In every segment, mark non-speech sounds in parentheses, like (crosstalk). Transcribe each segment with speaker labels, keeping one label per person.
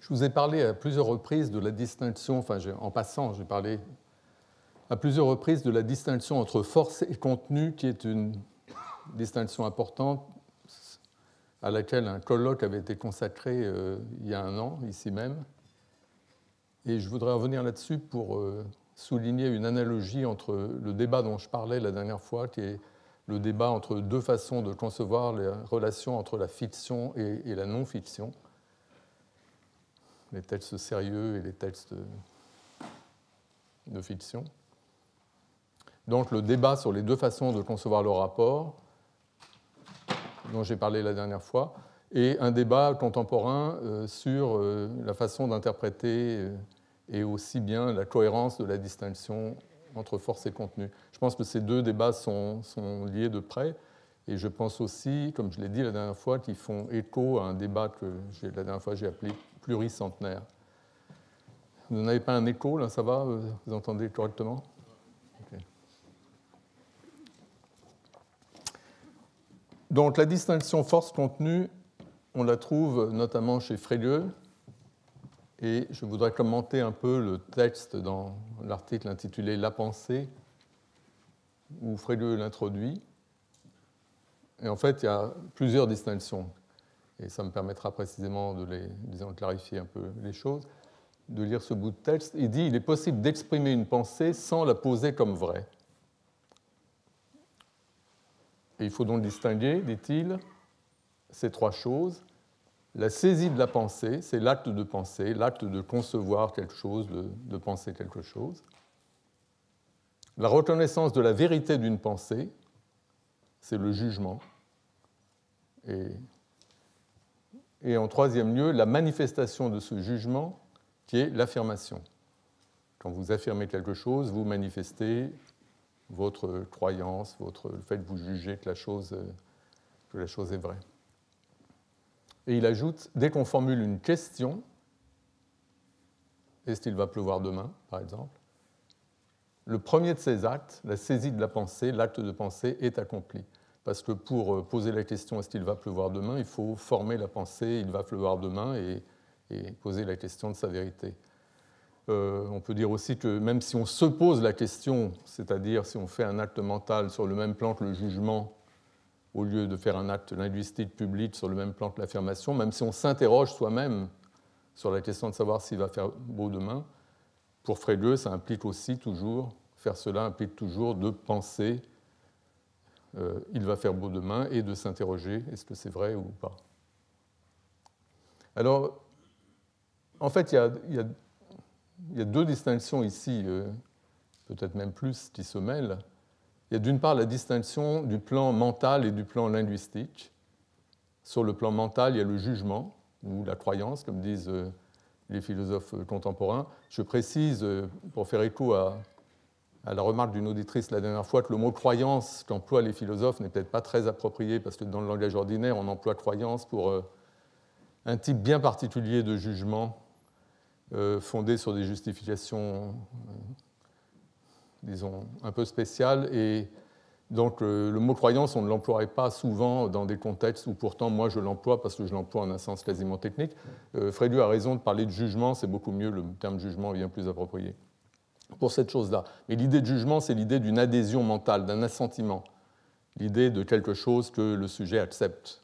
Speaker 1: Je vous ai parlé à plusieurs reprises de la distinction, enfin en passant, j'ai parlé à plusieurs reprises de la distinction entre force et contenu, qui est une distinction importante à laquelle un colloque avait été consacré euh, il y a un an, ici même. Et je voudrais revenir là-dessus pour euh, souligner une analogie entre le débat dont je parlais la dernière fois, qui est le débat entre deux façons de concevoir les relations entre la fiction et la non-fiction les textes sérieux et les textes de fiction. Donc le débat sur les deux façons de concevoir le rapport, dont j'ai parlé la dernière fois, et un débat contemporain euh, sur euh, la façon d'interpréter euh, et aussi bien la cohérence de la distinction entre force et contenu. Je pense que ces deux débats sont, sont liés de près. Et je pense aussi, comme je l'ai dit la dernière fois, qu'ils font écho à un débat que la dernière fois j'ai appelé pluricentenaire. Vous n'avez pas un écho là, ça va euh, Vous entendez correctement Donc la distinction force-contenu, on la trouve notamment chez Frege. et je voudrais commenter un peu le texte dans l'article intitulé La pensée, où Frege l'introduit. Et en fait, il y a plusieurs distinctions, et ça me permettra précisément de les, clarifier un peu les choses, de lire ce bout de texte. Il dit, il est possible d'exprimer une pensée sans la poser comme vraie. Et il faut donc distinguer, dit-il, ces trois choses. La saisie de la pensée, c'est l'acte de penser, l'acte de concevoir quelque chose, de, penser quelque chose. La reconnaissance de la vérité d'une pensée, c'est le jugement. Et, en troisième lieu, la manifestation de ce jugement qui est l'affirmation. Quand vous affirmez quelque chose, vous manifestez votre croyance, votre, le fait que vous jugez que la chose, que la chose est vraie. Et il ajoute, dès qu'on formule une question, est-ce qu'il va pleuvoir demain, par exemple, le premier de ces actes, la saisie de la pensée, l'acte de pensée, est accompli. Parce que pour euh, poser la question est-ce qu'il va pleuvoir demain, il faut former la pensée il va pleuvoir demain et, poser la question de sa vérité. Euh, on peut dire aussi que même si on se pose la question, c'est-à-dire si on fait un acte mental sur le même plan que le jugement, au lieu de faire un acte linguistique public sur le même plan que l'affirmation, même si on s'interroge soi-même sur la question de savoir s'il va faire beau demain, pour Frege, ça implique aussi toujours, faire cela implique toujours de penser euh, il va faire beau demain et de s'interroger est-ce que c'est vrai ou pas. Alors, en fait, il y a, deux distinctions ici, euh, peut-être même plus, qui se mêlent. Il y a d'une part la distinction du plan mental et du plan linguistique. Sur le plan mental, il y a le jugement ou la croyance, comme disent euh, les philosophes contemporains. Je précise, pour faire écho à à la remarque d'une auditrice la dernière fois que le mot croyance qu'emploient les philosophes n'est peut-être pas très approprié, parce que dans le langage ordinaire, on emploie croyance pour euh, un type bien particulier de jugement euh, fondé sur des justifications, euh, disons, un peu spéciales. Et donc le mot croyance, on ne l'emploierait pas souvent dans des contextes où pourtant moi je l'emploie parce que je l'emploie en un sens quasiment technique. Frédéric a raison de parler de jugement, c'est beaucoup mieux, le terme jugement est bien plus approprié pour cette chose-là. Mais l'idée de jugement, c'est l'idée d'une adhésion mentale, d'un assentiment, l'idée de quelque chose que le sujet accepte,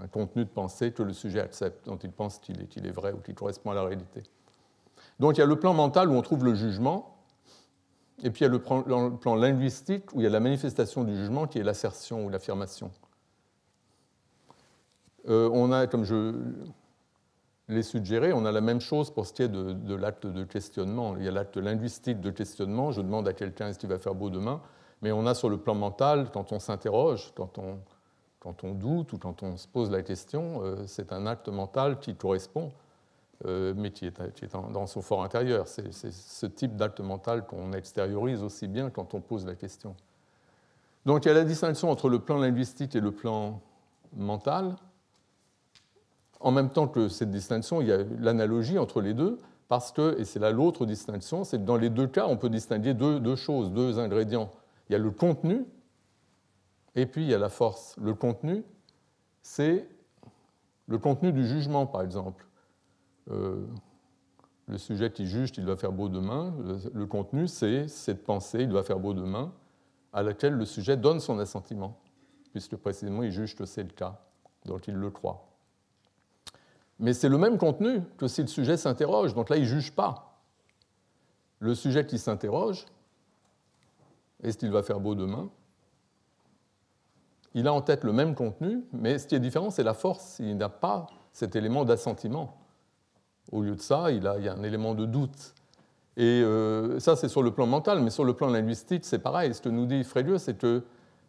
Speaker 1: un contenu de pensée que le sujet accepte, dont il pense qu'il est, est, vrai ou qu'il correspond à la réalité. Donc il y a le plan mental où on trouve le jugement, et puis il y a le plan linguistique où il y a la manifestation du jugement qui est l'assertion ou l'affirmation. Euh, on a, comme je, les suggérer. On a la même chose pour ce qui est de, l'acte de questionnement. Il y a l'acte linguistique de questionnement. Je demande à quelqu'un est-ce qu'il va faire beau demain Mais on a sur le plan mental, quand on s'interroge, quand on, doute ou quand on se pose la question, euh, c'est un acte mental qui correspond, euh, mais qui est, dans son fort intérieur. C'est ce type d'acte mental qu'on extériorise aussi bien quand on pose la question. Donc il y a la distinction entre le plan linguistique et le plan mental en même temps que cette distinction, il y a l'analogie entre les deux, parce que, et c'est là l'autre distinction, c'est que dans les deux cas, on peut distinguer deux, choses, deux ingrédients. Il y a le contenu, et puis il y a la force. Le contenu, c'est le contenu du jugement, par exemple. Euh, le sujet qui juge qu'il doit faire beau demain, le, contenu, c'est cette pensée, il doit faire beau demain, à laquelle le sujet donne son assentiment, puisque précisément il juge que c'est le cas, donc il le croit. Mais c'est le même contenu que si le sujet s'interroge. Donc là, il ne juge pas. Le sujet qui s'interroge, est-ce qu'il va faire beau demain Il a en tête le même contenu, mais ce qui est différent, c'est la force. Il n'a pas cet élément d'assentiment. Au lieu de ça, il, a, y a un élément de doute. Et euh, ça, c'est sur le plan mental, mais sur le plan linguistique, c'est pareil. Ce que nous dit Frélieu, c'est qu'une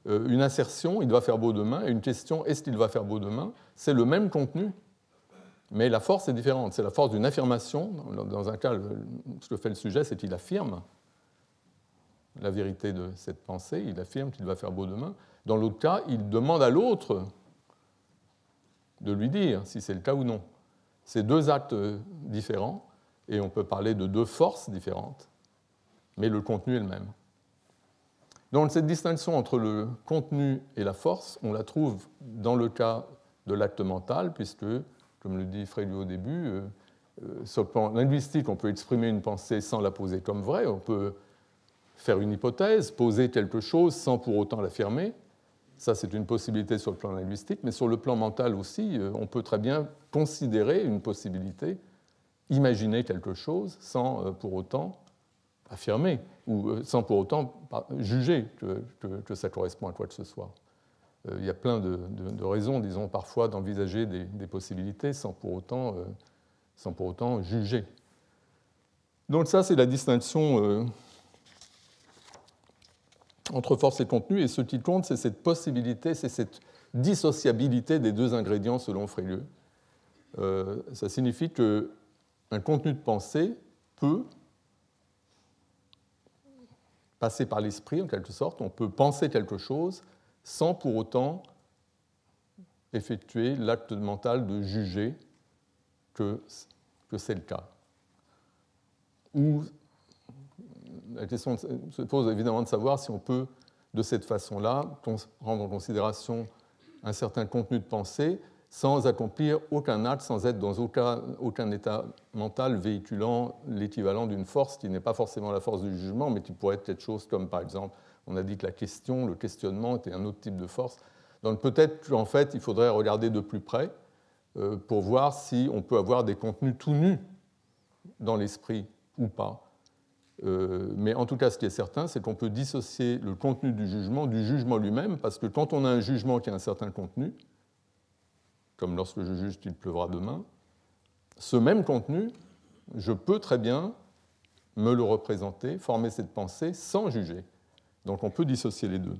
Speaker 1: euh, une assertion, il va faire beau demain, et une question, est-ce qu'il va faire beau demain, c'est le même contenu, mais la force est différente. C'est la force d'une affirmation. Dans un cas, ce que fait le sujet, c'est qu'il affirme la vérité de cette pensée, il affirme qu'il va faire beau demain. Dans l'autre cas, il demande à l'autre de lui dire si c'est le cas ou non. C'est deux actes euh, différents et on peut parler de deux forces différentes, mais le contenu est le même. Donc cette distinction entre le contenu et la force, on la trouve dans le cas de l'acte mental, puisque comme le dit Frédéric au début, euh, euh, sur le plan linguistique, on peut exprimer une pensée sans la poser comme vraie, on peut faire une hypothèse, poser quelque chose sans pour autant l'affirmer. Ça, c'est une possibilité sur le plan linguistique, mais sur le plan mental aussi, euh, on peut très bien considérer une possibilité, imaginer quelque chose sans pour autant affirmer ou sans pour autant bah, juger que ça correspond à quoi que ce soit. Euh, il y a plein de, raisons, disons, parfois d'envisager des, possibilités sans pour autant, euh, sans pour juger. Donc ça, c'est la distinction euh, entre force et contenu, et ce qui compte, c'est cette possibilité, c'est cette dissociabilité des deux ingrédients selon Frélieu. ça signifie qu'un contenu de pensée peut passer par l'esprit, en quelque sorte, on peut penser quelque chose sans pour autant effectuer l'acte mental de juger que, c'est le cas. Ou la question se pose évidemment de savoir si on peut, de cette façon-là, prendre en considération un certain contenu de pensée sans accomplir aucun acte, sans être dans aucun état mental véhiculant l'équivalent d'une force qui n'est pas forcément la force du jugement, mais qui pourrait être quelque chose comme, par exemple, on a dit que la question, le questionnement était un autre type de force. Donc peut-être qu'en fait, il faudrait regarder de plus près euh, pour voir si on peut avoir des contenus tout nus dans l'esprit ou pas. Euh, mais en tout cas, ce qui est certain, c'est qu'on peut dissocier le contenu du jugement du jugement lui-même, parce que quand on a un jugement qui a un certain contenu, comme lorsque je juge qu'il pleuvra demain, ce même contenu, je peux très bien me le représenter, former cette pensée sans juger. Donc on peut dissocier les deux.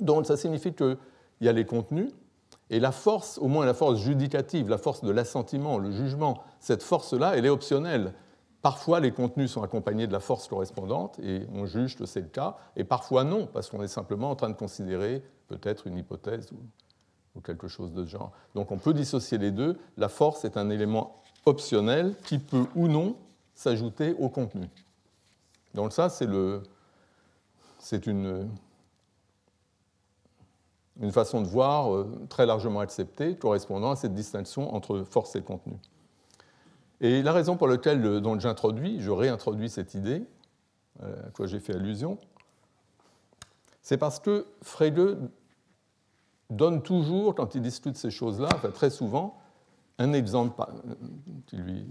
Speaker 1: Donc ça signifie qu'il y a les contenus et la force, au moins la force judicative, la force de l'assentiment, le jugement, cette force-là, elle est optionnelle. Parfois, les contenus sont accompagnés de la force correspondante et on juge que c'est le cas, et parfois non, parce qu'on est simplement en train de considérer peut-être une hypothèse ou, quelque chose de ce genre. Donc on peut dissocier les deux. La force est un élément optionnel qui peut ou non s'ajouter au contenu. Donc ça, c'est le, c'est une, façon de voir euh, très largement acceptée, correspondant à cette distinction entre force et contenu. Et la raison pour laquelle euh, j'introduis, je réintroduis cette idée, euh, à quoi j'ai fait allusion, c'est parce que Frege donne toujours, quand il discute ces choses-là, très souvent, un exemple qui lui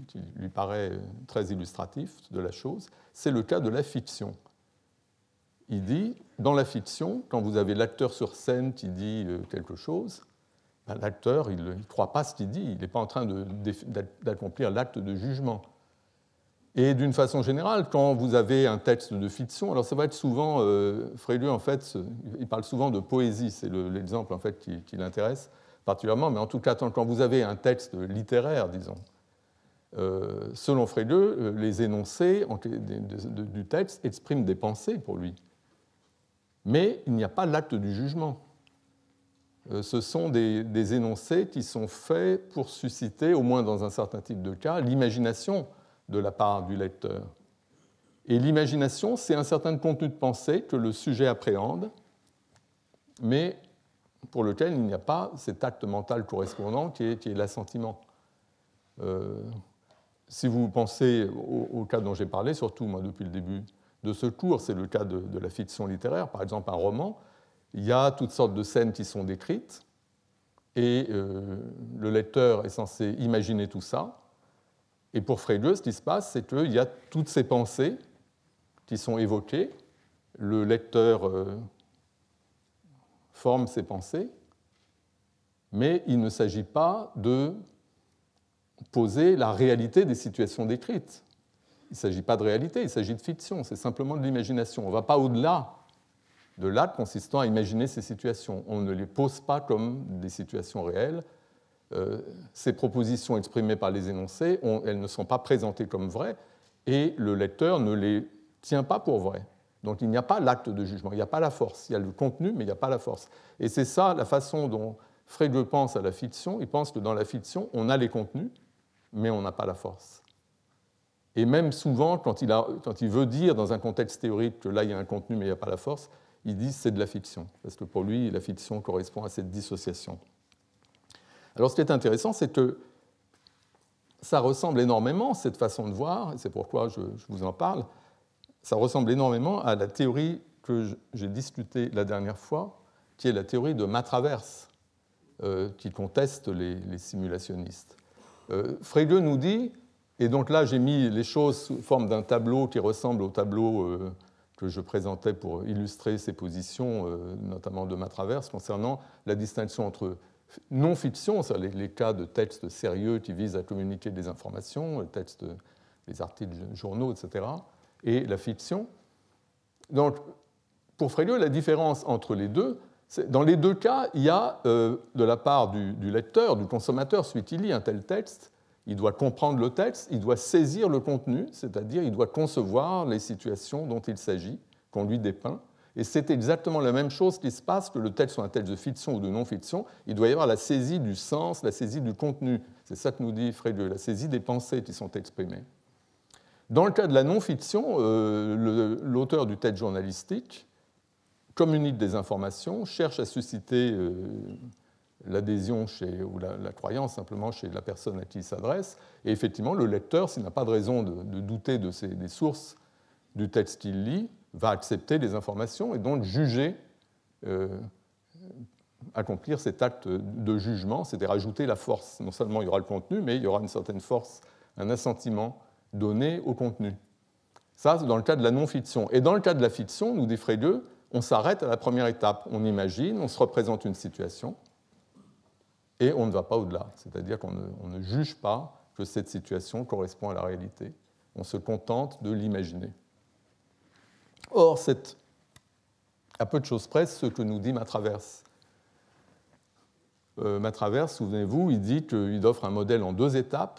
Speaker 1: paraît très illustratif de la chose, c'est le cas de la fiction il dit, dans la fiction, quand vous avez l'acteur sur scène qui dit euh, quelque chose, ben, l'acteur, il ne croit pas ce qu'il dit, il n'est pas en train d'accomplir l'acte de jugement. Et d'une façon générale, quand vous avez un texte de fiction, alors ça va être souvent, euh, en fait, il parle souvent de poésie, c'est l'exemple en fait qui, l'intéresse particulièrement, mais en tout cas, quand vous avez un texte littéraire, disons, euh, selon Frélieu, les énoncés du texte expriment des pensées pour lui mais il n'y a pas l'acte du jugement. Euh, ce sont des, énoncés qui sont faits pour susciter, au moins dans un certain type de cas, l'imagination de la part du lecteur. Et l'imagination, c'est un certain contenu de pensée que le sujet appréhende, mais pour lequel il n'y a pas cet acte mental correspondant qui est, l'assentiment. Euh, si vous pensez au cas dont j'ai parlé, surtout moi depuis le début de secours, c'est le cas de, la fiction littéraire, par exemple un roman, il y a toutes sortes de scènes qui sont décrites, et euh, le lecteur est censé imaginer tout ça. Et pour Frege, ce qui se passe, c'est qu'il y a toutes ces pensées qui sont évoquées, le lecteur euh, forme ses pensées, mais il ne s'agit pas de poser la réalité des situations décrites il ne s'agit pas de réalité, il s'agit de fiction, c'est simplement de l'imagination. On ne va pas au-delà de l'acte consistant à imaginer ces situations. On ne les pose pas comme des situations réelles. Euh, ces propositions exprimées par les énoncés, elles ne sont pas présentées comme vraies et le lecteur ne les tient pas pour vraies. Donc il n'y a pas l'acte de jugement, il n'y a pas la force. Il y a le contenu, mais il n'y a pas la force. Et c'est ça la façon dont Frege pense à la fiction. Il pense que dans la fiction, on a les contenus, mais on n'a pas la force. Et même souvent, quand il, quand il veut dire dans un contexte théorique que là, il y a un contenu, mais il n'y a pas la force, il dit c'est de la fiction, parce que pour lui, la fiction correspond à cette dissociation. Alors ce qui est intéressant, c'est que ça ressemble énormément, cette façon de voir, et c'est pourquoi je, vous en parle, ça ressemble énormément à la théorie que j'ai discutée la dernière fois, qui est la théorie de Matraverse, euh, qui conteste les, simulationnistes. Euh, Frege nous dit, et donc là, j'ai mis les choses sous forme d'un tableau qui ressemble au tableau euh, que je présentais pour illustrer ces positions, euh, notamment de ma traverse, concernant la distinction entre non-fiction, c'est-à-dire les cas de textes sérieux qui visent à communiquer des informations, les textes, les articles journaux, etc., et la fiction. Donc, pour Frélieu, la différence entre les deux, dans les deux cas, il y a euh, de la part du, du, lecteur, du consommateur, celui qui lit un tel texte, il doit comprendre le texte, il doit saisir le contenu, c'est-à-dire il doit concevoir les situations dont il s'agit, qu'on lui dépeint. Et c'est exactement la même chose qui se passe que le texte soit un texte de fiction ou de non-fiction. Il doit y avoir la saisie du sens, la saisie du contenu. C'est ça que nous dit Frédéric, la saisie des pensées qui sont exprimées. Dans le cas de la non-fiction, euh, l'auteur du texte journalistique communique des informations, cherche à susciter euh, l'adhésion chez, ou la, croyance simplement chez la personne à qui il s'adresse. Et effectivement, le lecteur, s'il n'a pas de raison de, douter de des sources du texte qu'il lit, va accepter les informations et donc juger, euh, accomplir cet acte de jugement, c'est-à-dire ajouter la force. Non seulement il y aura le contenu, mais il y aura une certaine force, un assentiment donné au contenu. Ça, c'est dans le cas de la non-fiction. Et dans le cas de la fiction, nous dit frégueux, on s'arrête à la première étape. On imagine, on se représente une situation, et on ne va pas au-delà, c'est-à-dire qu'on ne, juge pas que cette situation correspond à la réalité, on se contente de l'imaginer. Or, c'est à peu de choses près ce que nous dit Matraverse. Euh, Matraverse, souvenez-vous, il dit qu'il offre un modèle en deux étapes,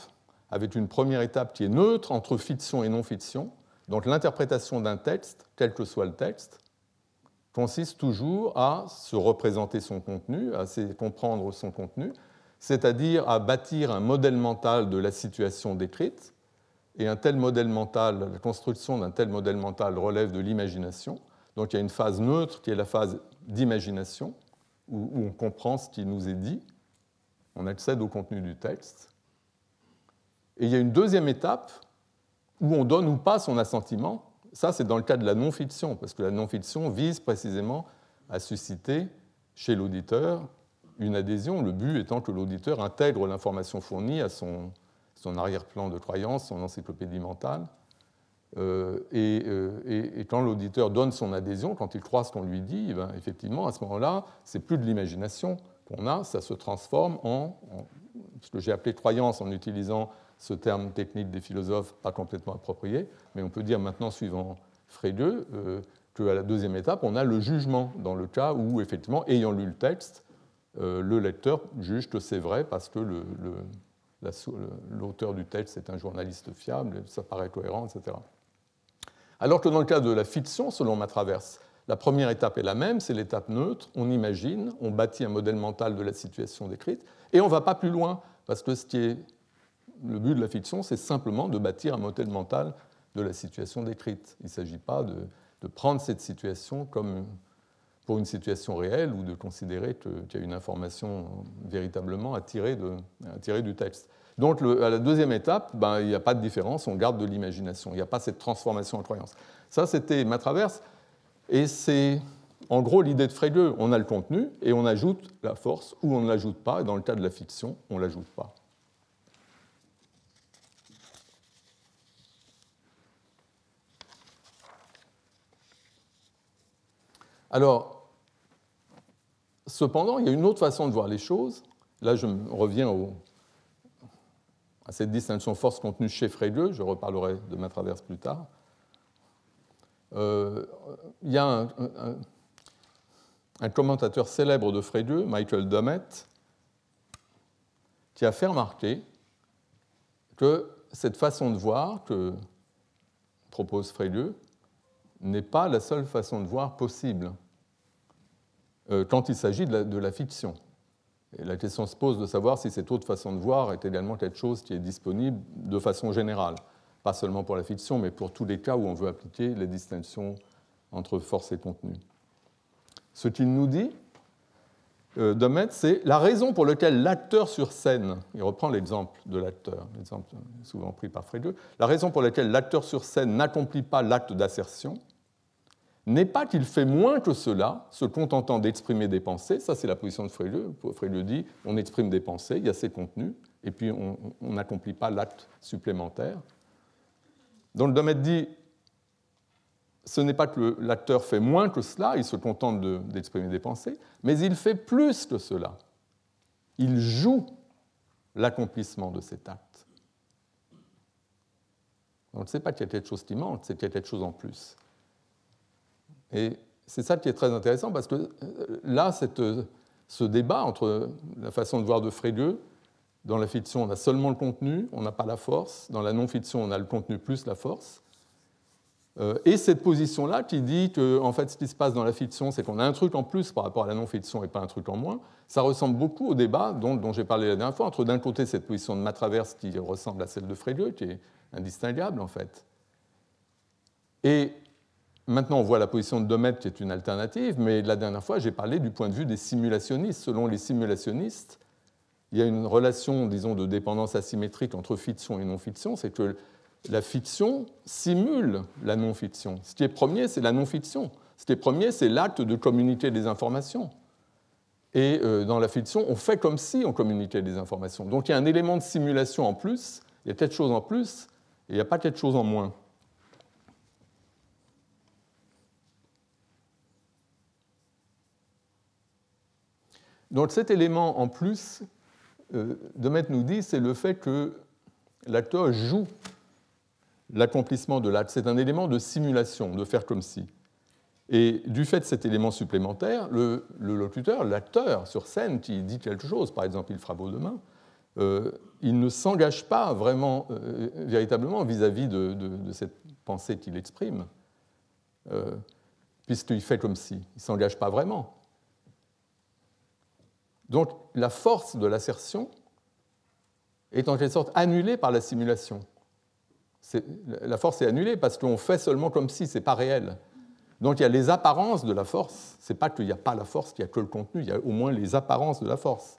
Speaker 1: avec une première étape qui est neutre entre fiction et non-fiction, donc l'interprétation d'un texte, quel que soit le texte, consiste toujours à se représenter son contenu, à comprendre son contenu, c'est-à-dire à bâtir un modèle mental de la situation décrite. Et un tel modèle mental, la construction d'un tel modèle mental relève de l'imagination. Donc il y a une phase neutre qui est la phase d'imagination, où, on comprend ce qui nous est dit, on accède au contenu du texte. Et il y a une deuxième étape où on donne ou pas son assentiment, ça, c'est dans le cas de la non-fiction, parce que la non-fiction vise précisément à susciter chez l'auditeur une adhésion, le but étant que l'auditeur intègre l'information fournie à son, arrière-plan de croyance, son encyclopédie mentale. Euh, euh, et, quand l'auditeur donne son adhésion, quand il croit ce qu'on lui dit, eh ben, effectivement, à ce moment-là, c'est plus de l'imagination qu'on a, ça se transforme en ce que j'ai appelé croyance en utilisant ce terme technique des philosophes pas complètement approprié, mais on peut dire maintenant, suivant Frege, euh, qu'à la deuxième étape, on a le jugement, dans le cas où, effectivement, ayant lu le texte, euh, le lecteur juge que c'est vrai parce que l'auteur du texte est un journaliste fiable, ça paraît cohérent, etc. Alors que dans le cas de la fiction, selon ma traverse, la première étape est la même, c'est l'étape neutre, on imagine, on bâtit un modèle mental de la situation décrite, et on ne va pas plus loin, parce que ce qui est le but de la fiction, c'est simplement de bâtir un modèle mental de la situation décrite. Il ne s'agit pas de, prendre cette situation comme pour une situation réelle ou de considérer qu'il y a une information véritablement à tirer, du texte. Donc à la deuxième étape, ben, il n'y a pas de différence, on garde de l'imagination, il n'y a pas cette transformation en croyance. Ça, c'était ma traverse, et c'est en gros l'idée de Fregeux. On a le contenu et on ajoute la force ou on ne l'ajoute pas, dans le cas de la fiction, on ne l'ajoute pas. Alors, cependant, il y a une autre façon de voir les choses. Là, je reviens à cette distinction force-contenu chez Frege, je reparlerai de ma traverse plus tard. Euh, il y a un, commentateur célèbre de Frege, Michael Dummett, qui a fait remarquer que cette façon de voir que propose Frege n'est pas la seule façon de voir possible. Euh, quand il s'agit de, la fiction. Et la question se pose de savoir si cette autre façon de voir est également quelque chose qui est disponible de façon générale, pas seulement pour la fiction, mais pour tous les cas où on veut appliquer les distinctions entre force et contenu. Ce qu'il nous dit, euh, Domet, c'est la raison pour laquelle l'acteur sur scène, il reprend l'exemple de l'acteur, l'exemple souvent pris par Frege, la raison pour laquelle l'acteur sur scène n'accomplit pas l'acte d'assertion, n'est pas qu'il fait moins que cela, se contentant d'exprimer des pensées. Ça, c'est la position de freud. Frélieu dit on exprime des pensées, il y a ces contenus, et puis on n'accomplit pas l'acte supplémentaire. Donc, Domette dit ce n'est pas que l'acteur fait moins que cela, il se contente d'exprimer des pensées, mais il fait plus que cela. Il joue l'accomplissement de cet acte. On ne sait pas qu'il y a quelque chose qui manque, c'est qu'il y a quelque chose en plus. Et c'est ça qui est très intéressant parce que euh, là, cette, euh, ce débat entre la façon de voir de Frélieu, dans la fiction, on a seulement le contenu, on n'a pas la force. Dans la non-fiction, on a le contenu plus la force. Euh, et cette position-là qui dit que, en fait, ce qui se passe dans la fiction, c'est qu'on a un truc en plus par rapport à la non-fiction et pas un truc en moins, ça ressemble beaucoup au débat dont, dont j'ai parlé la dernière fois, entre d'un côté cette position de Matraverse qui ressemble à celle de Frélieu, qui est indistinguable, en fait, et Maintenant, on voit la position de Domètre qui est une alternative, mais la dernière fois, j'ai parlé du point de vue des simulationnistes. Selon les simulationnistes, il y a une relation, disons, de dépendance asymétrique entre fiction et non-fiction, c'est que la fiction simule la non-fiction. Ce qui est premier, c'est la non-fiction. Ce qui est premier, c'est l'acte de communiquer des informations. Et euh, dans la fiction, on fait comme si on communiquait des informations. Donc il y a un élément de simulation en plus, il y a quelque chose en plus, et il n'y a pas quelque chose en moins. Donc cet élément en plus, de euh, Demet nous dit, c'est le fait que l'acteur joue l'accomplissement de l'acte. C'est un élément de simulation, de faire comme si. Et du fait de cet élément supplémentaire, le, locuteur, l'acteur sur scène qui dit quelque chose, par exemple il fera beau demain, euh, il ne s'engage pas vraiment, euh, véritablement vis-à-vis de, cette pensée qu'il exprime, puisqu'il fait comme si, il ne s'engage pas vraiment. Donc la force de l'assertion est en quelque sorte annulée par la simulation. La force est annulée parce qu'on fait seulement comme si, c'est pas réel. Donc il y a les apparences de la force. C'est pas qu'il n'y a pas la force, qu'il n'y a que le contenu. Il y a au moins les apparences de la force.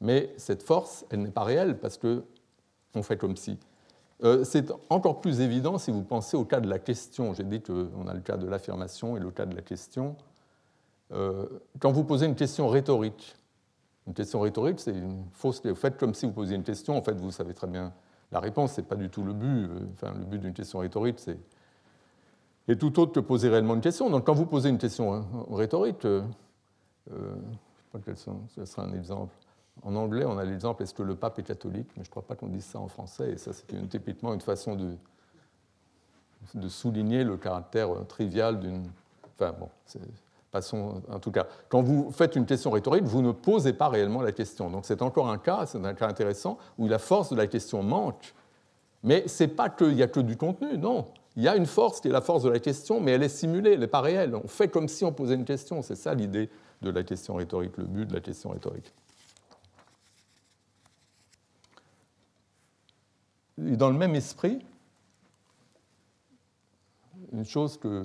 Speaker 1: Mais cette force, elle n'est pas réelle parce qu'on fait comme si. Euh, c'est encore plus évident si vous pensez au cas de la question. J'ai dit qu'on a le cas de l'affirmation et le cas de la question. Euh, quand vous posez une question rhétorique, une question rhétorique, c'est une fausse. Vous faites comme si vous posiez une question, en fait, vous savez très bien la réponse, ce n'est pas du tout le but. Euh, enfin, le but d'une question rhétorique, c'est et tout autre que poser réellement une question. Donc, quand vous posez une question hein, rhétorique, euh, euh, je ne sais pas quel sera un exemple. En anglais, on a l'exemple est-ce que le pape est catholique Mais je ne crois pas qu'on dise ça en français. Et ça, c'est une, typiquement une façon de, de souligner le caractère trivial d'une. Enfin, bon, en tout cas, quand vous faites une question rhétorique, vous ne posez pas réellement la question. Donc c'est encore un cas, c'est un cas intéressant, où la force de la question manque. Mais ce n'est pas qu'il n'y a que du contenu, non. Il y a une force qui est la force de la question, mais elle est simulée, elle n'est pas réelle. On fait comme si on posait une question. C'est ça l'idée de la question rhétorique, le but de la question rhétorique. dans le même esprit, une chose que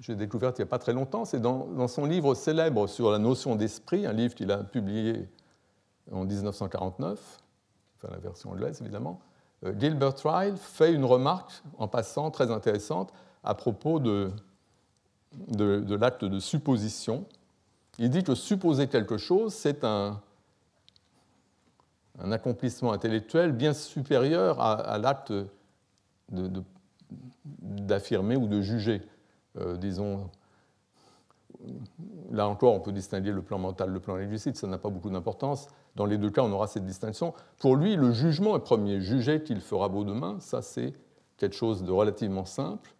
Speaker 1: j'ai découverte il n'y a pas très longtemps, c'est dans, son livre célèbre sur la notion d'esprit, un livre qu'il a publié en 1949, enfin la version anglaise évidemment, euh, Gilbert Ryle fait une remarque en passant très intéressante à propos de, de, l'acte de supposition. Il dit que supposer quelque chose, c'est un, un accomplissement intellectuel bien supérieur à, à l'acte d'affirmer ou de juger. Euh, disons, là encore, on peut distinguer le plan mental, le plan linguistique, ça n'a pas beaucoup d'importance. Dans les deux cas, on aura cette distinction. Pour lui, le jugement est premier. Juger qu'il fera beau demain, ça c'est quelque chose de relativement simple.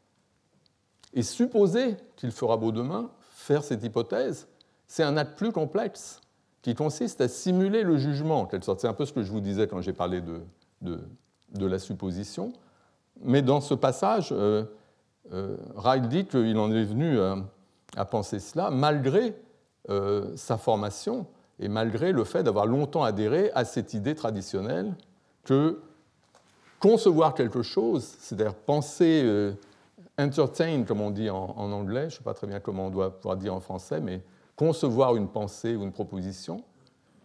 Speaker 1: Et supposer qu'il fera beau demain, faire cette hypothèse, c'est un acte plus complexe qui consiste à simuler le jugement, en quelque sorte. C'est un peu ce que je vous disais quand j'ai parlé de, la supposition. Mais dans ce passage, euh, euh, Ryle dit qu'il en est venu euh, à penser cela malgré euh, sa formation et malgré le fait d'avoir longtemps adhéré à cette idée traditionnelle que concevoir quelque chose, c'est-à-dire penser, entertain, comme on dit en, en anglais, je ne sais pas très bien comment on doit pouvoir dire en français, mais concevoir une pensée ou une proposition,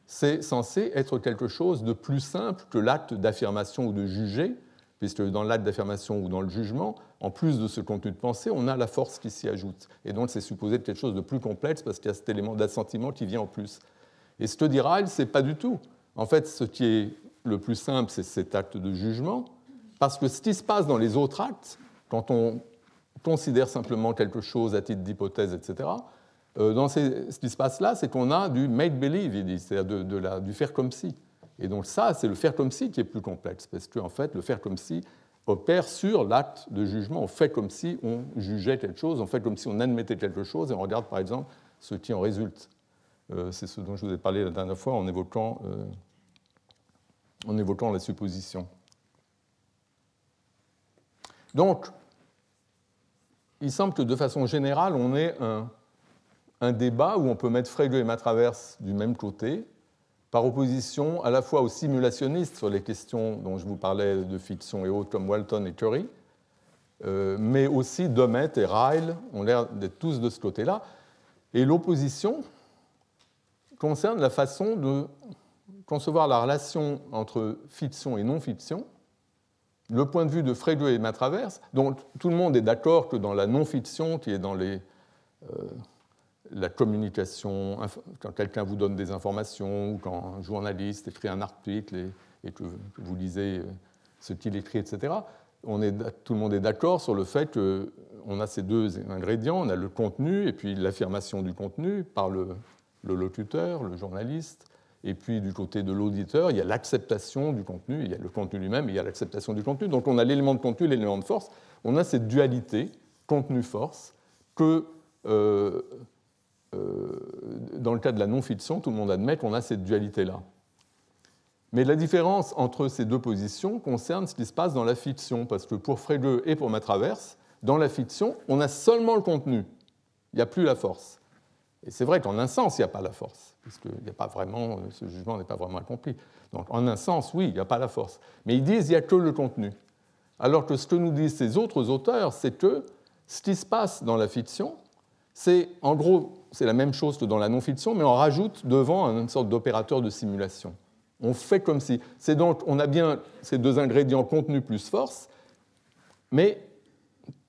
Speaker 1: c'est censé être quelque chose de plus simple que l'acte d'affirmation ou de juger, puisque dans l'acte d'affirmation ou dans le jugement, en plus de ce contenu de pensée, on a la force qui s'y ajoute. Et donc, c'est supposé être quelque chose de plus complexe parce qu'il y a cet élément d'assentiment qui vient en plus. Et ce que dit Ryle, c'est pas du tout. En fait, ce qui est le plus simple, c'est cet acte de jugement, parce que ce qui se passe dans les autres actes, quand on considère simplement quelque chose à titre d'hypothèse, etc., euh, dans ce qui se passe là, c'est qu'on a du make-believe, c'est-à-dire du faire comme si. Et donc ça, c'est le faire comme si qui est plus complexe, parce qu'en en fait, le faire comme si, opère sur l'acte de jugement. On fait comme si on jugeait quelque chose, on fait comme si on admettait quelque chose, et on regarde par exemple ce qui en résulte. Euh, c'est ce dont je vous ai parlé la dernière fois euh, en évoquant, la supposition. Donc, il semble que de façon générale, on ait un, débat où on peut mettre Frege et Matraverse du même côté, par opposition à la fois aux simulationnistes sur les questions dont je vous parlais de fiction et autres, comme Walton et Curry, euh, mais aussi Domet et Ryle ont l'air d'être tous de ce côté-là. Et l'opposition concerne la façon de concevoir la relation entre fiction et non-fiction, le point de vue de Frege et Matraverse, dont tout le monde est d'accord que dans la non-fiction, qui est dans les... Euh, la communication, quand quelqu'un vous donne des informations, ou quand un journaliste écrit un article et, que, vous lisez euh, ce qu'il écrit, etc., on est, tout le monde est d'accord sur le fait qu'on a ces deux ingrédients, on a le contenu et puis l'affirmation du contenu par le, locuteur, le journaliste, et puis du côté de l'auditeur, il y a l'acceptation du contenu, il y a le contenu lui-même, il y a l'acceptation du contenu. Donc on a l'élément de contenu, l'élément de force, on a cette dualité contenu-force que... Euh, euh, dans le cas de la non-fiction, tout le monde admet qu'on a cette dualité-là. Mais la différence entre ces deux positions concerne ce qui se passe dans la fiction, parce que pour Frege et pour Ma dans la fiction, on a seulement le contenu, il n'y a plus la force. Et c'est vrai qu'en un sens, il n'y a pas la force, puisque y a vraiment, ce jugement n'est pas vraiment accompli. Donc en un sens, oui, il n'y a pas la force. Mais ils disent qu'il n'y a que le contenu. Alors que ce que nous disent ces autres auteurs, c'est que ce qui se passe dans la fiction, c'est en gros c'est la même chose que dans la non-fiction, mais on rajoute devant une sorte d'opérateur de simulation. On fait comme si. C'est donc, on a bien ces deux ingrédients contenu plus force, mais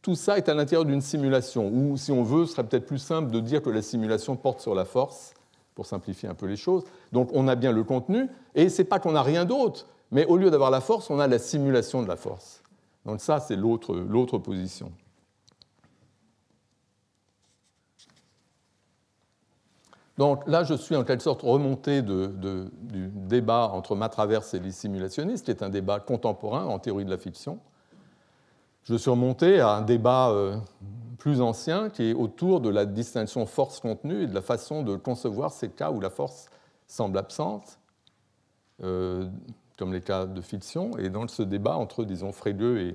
Speaker 1: tout ça est à l'intérieur d'une simulation, ou si on veut, ce serait peut-être plus simple de dire que la simulation porte sur la force, pour simplifier un peu les choses. Donc on a bien le contenu, et ce n'est pas qu'on n'a rien d'autre, mais au lieu d'avoir la force, on a la simulation de la force. Donc ça, c'est l'autre position. Donc là, je suis en quelque sorte remonté du débat entre Matraverse et les simulationnistes, qui est un débat contemporain en théorie de la fiction. Je suis remonté à un débat euh, plus ancien qui est autour de la distinction force-contenu et de la façon de concevoir ces cas où la force semble absente, euh, comme les cas de fiction, et dans ce débat entre, disons, Frege et,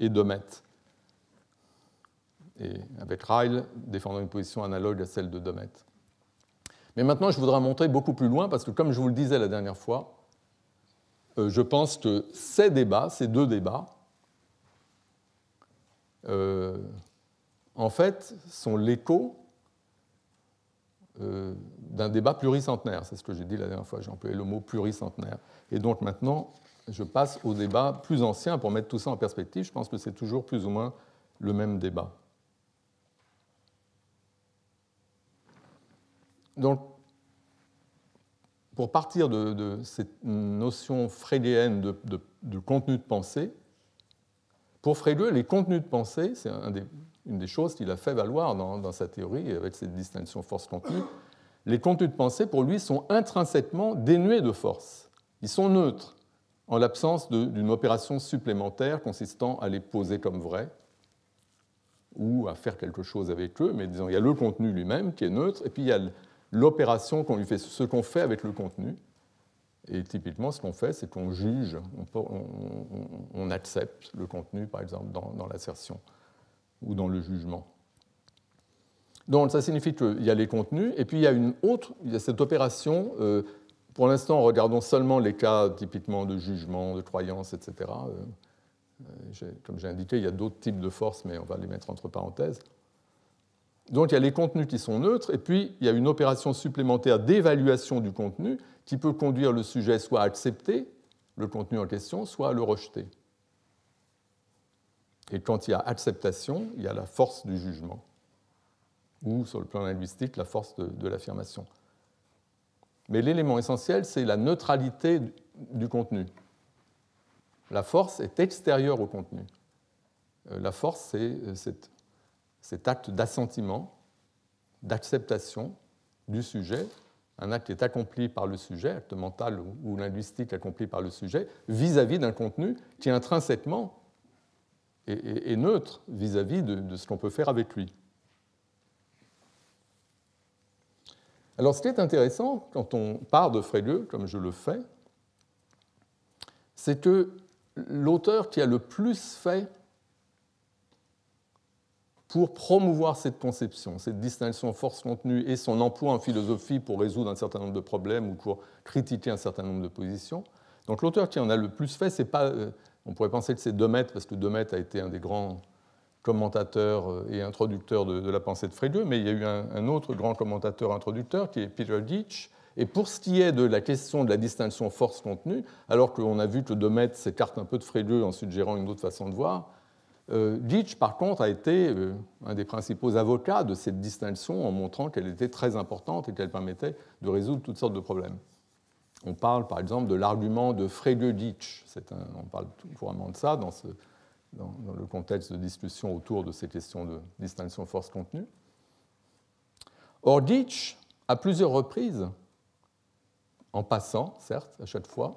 Speaker 1: et Et avec Ryle défendant une position analogue à celle de Domette. Mais maintenant, je voudrais montrer beaucoup plus loin parce que, comme je vous le disais la dernière fois, euh, je pense que ces débats, ces deux débats, euh, en fait, sont l'écho euh, d'un débat pluricentenaire. C'est ce que j'ai dit la dernière fois, j'ai employé le mot pluricentenaire. Et donc maintenant, je passe au débat plus ancien pour mettre tout ça en perspective. Je pense que c'est toujours plus ou moins le même débat. Donc, pour partir de, cette notion frégéenne de, contenu de pensée, pour Frege, les contenus de pensée, c'est une des choses qu'il a fait valoir dans, sa théorie, avec cette distinction force-contenu, les contenus de pensée, pour lui, sont intrinsèquement dénués de force. Ils sont neutres, en l'absence d'une opération supplémentaire consistant à les poser comme vrais ou à faire quelque chose avec eux, mais disons, il y a le contenu lui-même qui est neutre, et puis il y a l'opération qu'on lui fait, ce qu'on fait avec le contenu. Et typiquement, ce qu'on fait, c'est qu'on juge, on, accepte le contenu, par exemple, dans, l'assertion ou dans le jugement. Donc, ça signifie qu'il y a les contenus, et puis il y a une autre, il y a cette opération. Euh, pour l'instant, regardons seulement les cas typiquement de jugement, de croyance, etc. Euh, euh, comme j'ai indiqué, il y a d'autres types de forces, mais on va les mettre entre parenthèses. Donc il y a les contenus qui sont neutres, et puis il y a une opération supplémentaire d'évaluation du contenu qui peut conduire le sujet soit à accepter le contenu en question, soit à le rejeter. Et quand il y a acceptation, il y a la force du jugement, ou sur le plan linguistique, la force de, l'affirmation. Mais l'élément essentiel, c'est la neutralité du contenu. La force est extérieure au contenu. Euh, la force, c'est euh, cette cet acte d'assentiment, d'acceptation du sujet, un acte qui est accompli par le sujet, acte mental ou linguistique accompli par le sujet, vis-à-vis d'un contenu qui intrinsèquement est, neutre vis-à-vis de, ce qu'on peut faire avec lui. Alors ce qui est intéressant quand on part de Frélieu, comme je le fais, c'est que l'auteur qui a le plus fait pour promouvoir cette conception, cette distinction force-contenu et son emploi en philosophie pour résoudre un certain nombre de problèmes ou pour critiquer un certain nombre de positions. Donc l'auteur qui en a le plus fait, c'est pas, euh, on pourrait penser que c'est Demet, parce que Demet a été un des grands commentateurs euh, et introducteurs de, la pensée de Frege, mais il y a eu un, autre grand commentateur introducteur qui est Peter Ditch, et pour ce qui est de la question de la distinction force-contenu, alors qu'on a vu que Demet s'écarte un peu de Frege en suggérant une autre façon de voir, Ditch, euh, par contre, a été euh, un des principaux avocats de cette distinction en montrant qu'elle était très importante et qu'elle permettait de résoudre toutes sortes de problèmes. On parle par exemple de l'argument de frege ditch on parle tout couramment de ça dans, le contexte de discussion autour de ces questions de distinction force-contenu. Or, Ditch, à plusieurs reprises, en passant, certes, à chaque fois,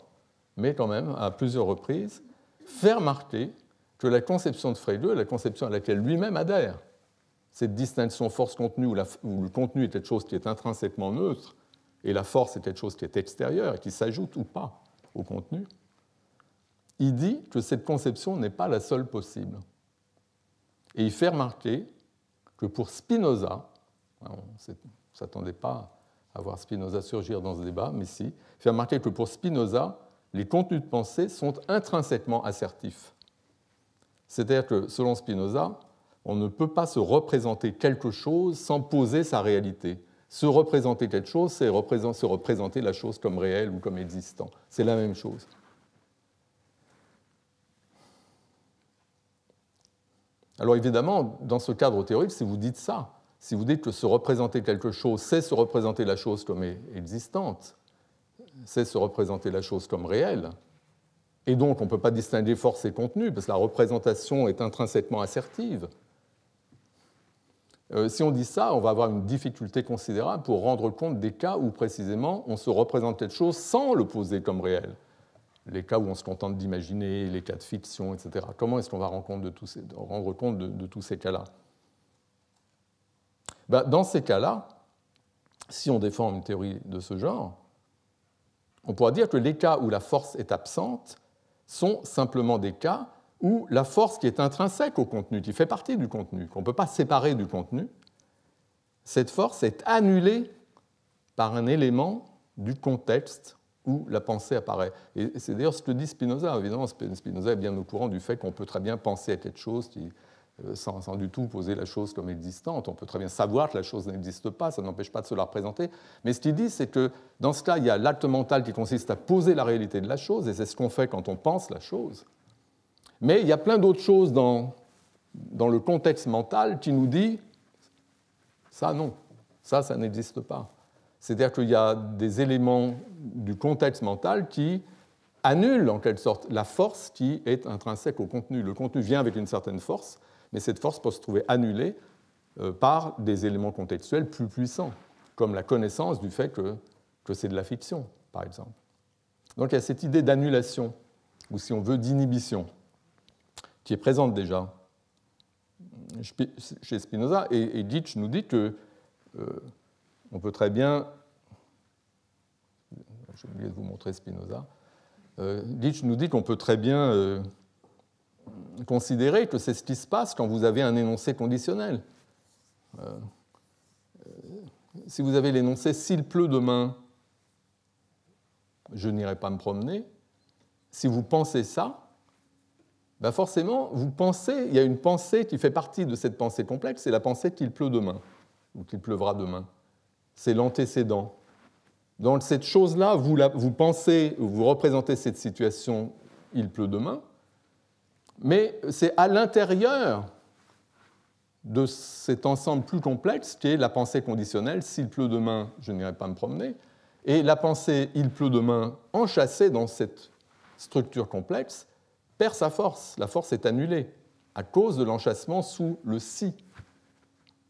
Speaker 1: mais quand même à plusieurs reprises, fait remarquer que la conception de Frege la conception à laquelle lui-même adhère. Cette distinction force-contenu, où, le contenu est quelque chose qui est intrinsèquement neutre, et la force est quelque chose qui est extérieure et qui s'ajoute ou pas au contenu, il dit que cette conception n'est pas la seule possible. Et il fait remarquer que pour Spinoza, hein, on ne s'attendait pas à voir Spinoza surgir dans ce débat, mais si, il fait remarquer que pour Spinoza, les contenus de pensée sont intrinsèquement assertifs c'est-à-dire que, selon Spinoza, on ne peut pas se représenter quelque chose sans poser sa réalité. Se représenter quelque chose, c'est se représenter la chose comme réelle ou comme existant. C'est la même chose. Alors évidemment, dans ce cadre théorique, si vous dites ça, si vous dites que se représenter quelque chose, c'est se représenter la chose comme existante, c'est se représenter la chose comme réelle, et donc, on ne peut pas distinguer force et contenu, parce que la représentation est intrinsèquement assertive. Euh, si on dit ça, on va avoir une difficulté considérable pour rendre compte des cas où précisément on se représente quelque chose sans le poser comme réel. Les cas où on se contente d'imaginer, les cas de fiction, etc. Comment est-ce qu'on va rendre compte de tous ces, cas-là bah, Dans ces cas-là, si on défend une théorie de ce genre, on pourra dire que les cas où la force est absente sont simplement des cas où la force qui est intrinsèque au contenu, qui fait partie du contenu, qu'on ne peut pas séparer du contenu, cette force est annulée par un élément du contexte où la pensée apparaît. Et c'est d'ailleurs ce que dit Spinoza. Évidemment, Spinoza est bien au courant du fait qu'on peut très bien penser à quelque chose qui euh, sans, du tout poser la chose comme existante. On peut très bien savoir que la chose n'existe pas, ça n'empêche pas de se la représenter. Mais ce qu'il dit, c'est que dans ce cas, il y a l'acte mental qui consiste à poser la réalité de la chose, et c'est ce qu'on fait quand on pense la chose. Mais il y a plein d'autres choses dans, dans le contexte mental qui nous dit ça, non, ça, ça n'existe pas. C'est-à-dire qu'il y a des éléments du contexte mental qui annulent en quelque sorte la force qui est intrinsèque au contenu. Le contenu vient avec une certaine force, mais cette force peut se trouver annulée euh, par des éléments contextuels plus puissants, comme la connaissance du fait que, que c'est de la fiction, par exemple. Donc il y a cette idée d'annulation, ou si on veut d'inhibition, qui est présente déjà chez Spinoza, et, et nous dit que euh, on peut très bien. J'ai oublié de vous montrer Spinoza. Euh, nous dit qu'on peut très bien euh, considérez que c'est ce qui se passe quand vous avez un énoncé conditionnel. Euh, euh, si vous avez l'énoncé s'il pleut demain, je n'irai pas me promener, si vous pensez ça, ben forcément, vous pensez, il y a une pensée qui fait partie de cette pensée complexe, c'est la pensée qu'il pleut demain, ou qu'il pleuvra demain. C'est l'antécédent. Dans cette chose-là, vous, vous pensez, vous représentez cette situation, il pleut demain, mais c'est à l'intérieur de cet ensemble plus complexe qui est la pensée conditionnelle, s'il pleut demain, je n'irai pas me promener, et la pensée il pleut demain, enchâssée dans cette structure complexe, perd sa force, la force est annulée, à cause de l'enchâssement sous le si.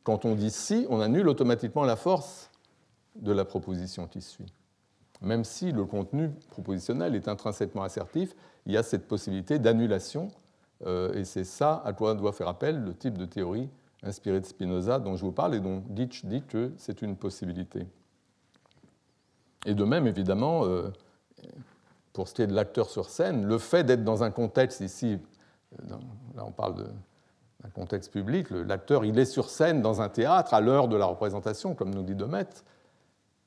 Speaker 1: Quand on dit si, on annule automatiquement la force de la proposition qui suit. Même si le contenu propositionnel est intrinsèquement assertif, il y a cette possibilité d'annulation euh, et c'est ça à quoi doit faire appel le type de théorie inspirée de Spinoza dont je vous parle et dont Ditch dit que c'est une possibilité. Et de même, évidemment, euh, pour ce qui est de l'acteur sur scène, le fait d'être dans un contexte ici, euh, là on parle d'un contexte public, l'acteur il est sur scène dans un théâtre à l'heure de la représentation, comme nous dit Domet,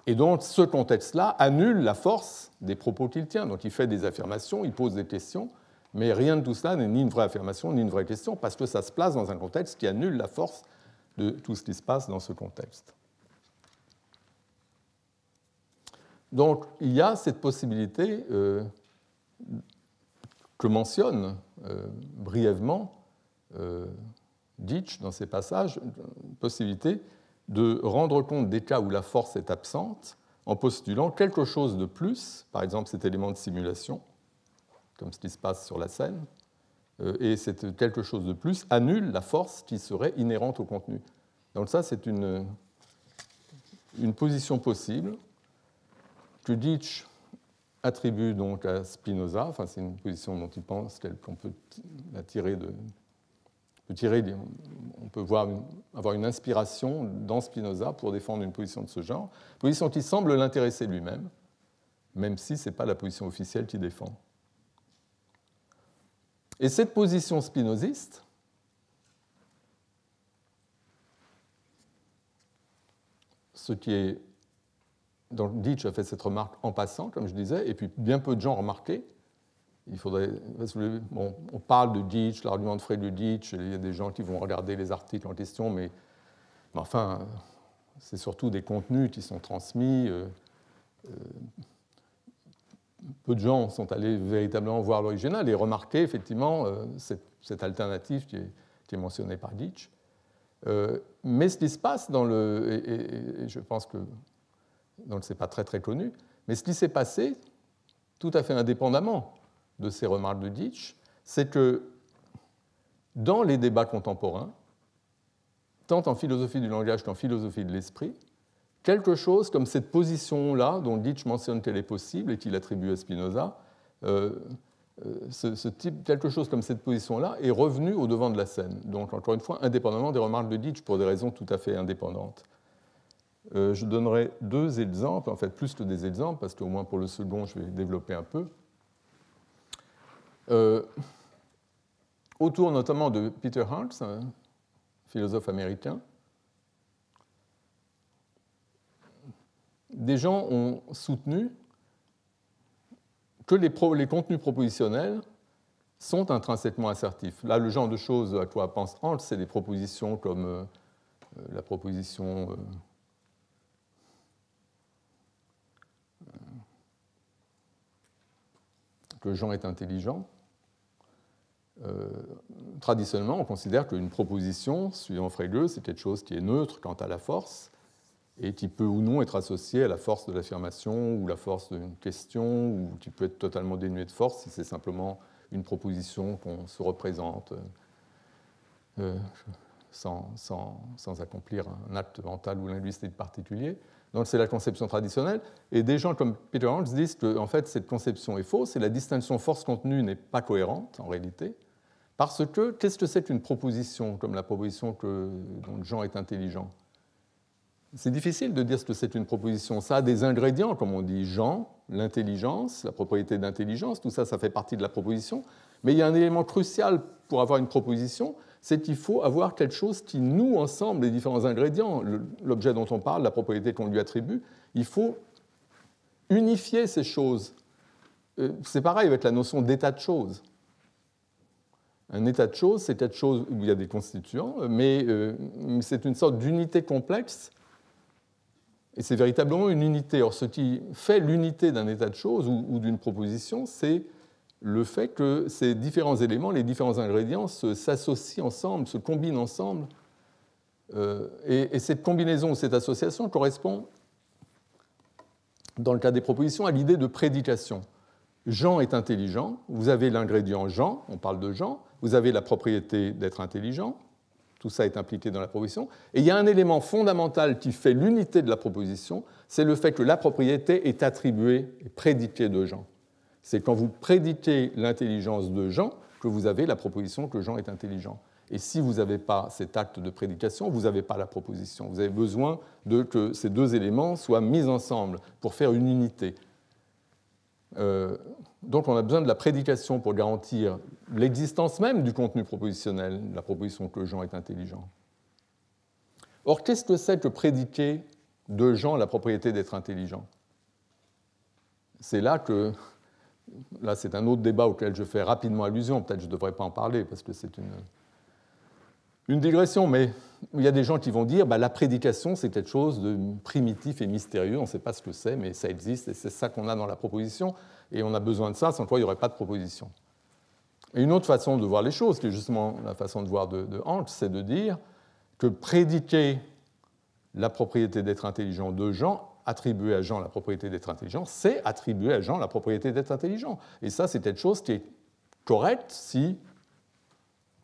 Speaker 1: et donc ce contexte-là annule la force des propos qu'il tient. Donc il fait des affirmations, il pose des questions, mais rien de tout cela n'est ni une vraie affirmation, ni une vraie question, parce que ça se place dans un contexte qui annule la force de tout ce qui se passe dans ce contexte. Donc il y a cette possibilité euh, que mentionne euh, brièvement euh, Ditch dans ses passages, possibilité de rendre compte des cas où la force est absente en postulant quelque chose de plus, par exemple cet élément de simulation, comme ce qui se passe sur la scène, euh, et c'est quelque chose de plus, annule la force qui serait inhérente au contenu. Donc ça, c'est une, une position possible. que Ditch attribue donc à Spinoza, enfin c'est une position dont il pense qu'on peut la tirer de... tirer, on peut voir, avoir une inspiration dans Spinoza pour défendre une position de ce genre, position qui semble l'intéresser lui-même, même si ce n'est pas la position officielle qu'il défend. Et cette position spinoziste, ce qui est. Donc Ditch a fait cette remarque en passant, comme je disais, et puis bien peu de gens ont remarqué. Il faudrait, on parle de Ditch, l'argument de Fred de Ditch, il y a des gens qui vont regarder les articles en question, mais, enfin, c'est surtout des contenus qui sont transmis. Euh, euh, peu de gens sont allés véritablement voir l'original et remarquer effectivement euh, cette, alternative qui est, mentionnée par Ditch. Euh, mais ce qui se passe dans le. Et, je pense que. ce n'est pas très très connu, mais ce qui s'est passé, tout à fait indépendamment de ces remarques de Ditch, c'est que dans les débats contemporains, tant en philosophie du langage qu'en philosophie de l'esprit, Quelque chose comme cette position-là, dont Ditch mentionne qu'elle est possible et qu'il attribue à Spinoza, euh, euh, quelque chose comme cette position-là est revenu au devant de la scène. Donc, encore une fois, indépendamment des remarques de Ditch pour des raisons tout à fait indépendantes. Euh, je donnerai deux exemples, en fait plus que des exemples, parce qu'au moins pour le second, je vais développer un peu. autour notamment de Peter Hartz, hein, philosophe américain, des gens ont soutenu que les, contenus propositionnels sont intrinsèquement assertifs. Là, le genre de choses à quoi pense Hans, c'est des propositions comme euh, euh, la proposition... Euh, que Jean est intelligent. traditionnellement, on considère qu'une proposition, suivant Frege, c'est quelque chose qui est neutre quant à la force, et qui peut ou non être associé à la force de l'affirmation ou la force d'une question, ou qui peut être totalement dénué de force si c'est simplement une proposition qu'on se représente euh, sans, accomplir un acte mental ou linguistique particulier. Donc c'est la conception traditionnelle. Et des gens comme Peter Hans disent que en fait cette conception est fausse et la distinction force-contenu n'est pas cohérente en réalité. Parce que qu'est-ce que c'est qu'une proposition comme la proposition que, dont Jean est intelligent c'est difficile de dire ce que c'est une proposition. Ça a des ingrédients, comme on dit, Jean, l'intelligence, la propriété d'intelligence, tout ça, ça fait partie de la proposition. Mais il y a un élément crucial pour avoir une proposition, c'est qu'il faut avoir quelque chose qui noue ensemble les différents ingrédients. L'objet dont on parle, la propriété qu'on lui attribue, il faut unifier ces choses. Euh, c'est pareil avec la notion d'état de choses. Un état de choses, c'est quelque chose où il y a des constituants, euh, mais euh, c'est une sorte d'unité complexe et c'est véritablement une unité. Or, ce qui fait l'unité d'un état de choses ou, d'une proposition, c'est le fait que ces différents éléments, les différents ingrédients s'associent ensemble, se combinent ensemble. Euh, et, et, cette combinaison, cette association correspond, dans le cas des propositions, à l'idée de prédication. Jean est intelligent, vous avez l'ingrédient Jean, on parle de Jean, vous avez la propriété d'être intelligent, tout ça est impliqué dans la proposition. Et il y a un élément fondamental qui fait l'unité de la proposition, c'est le fait que la propriété est attribuée et prédiquée de Jean. C'est quand vous prédiquez l'intelligence de Jean que vous avez la proposition que Jean est intelligent. Et si vous n'avez pas cet acte de prédication, vous n'avez pas la proposition. Vous avez besoin de que ces deux éléments soient mis ensemble pour faire une unité. Euh, donc on a besoin de la prédication pour garantir l'existence même du contenu propositionnel, la proposition que Jean est intelligent. Or, qu'est-ce que c'est que prédiquer de Jean la propriété d'être intelligent C'est là que, là c'est un autre débat auquel je fais rapidement allusion, peut-être je ne devrais pas en parler parce que c'est une, une digression, mais il y a des gens qui vont dire bah, la prédication, c'est quelque chose de primitif et mystérieux, on ne sait pas ce que c'est, mais ça existe et c'est ça qu'on a dans la proposition, et on a besoin de ça, sans quoi il n'y aurait pas de proposition. Et une autre façon de voir les choses, qui est justement la façon de voir de, de c'est de dire que prédiquer la propriété d'être intelligent de Jean, attribuer à Jean la propriété d'être intelligent, c'est attribuer à Jean la propriété d'être intelligent. Et ça, c'est quelque chose qui est correct si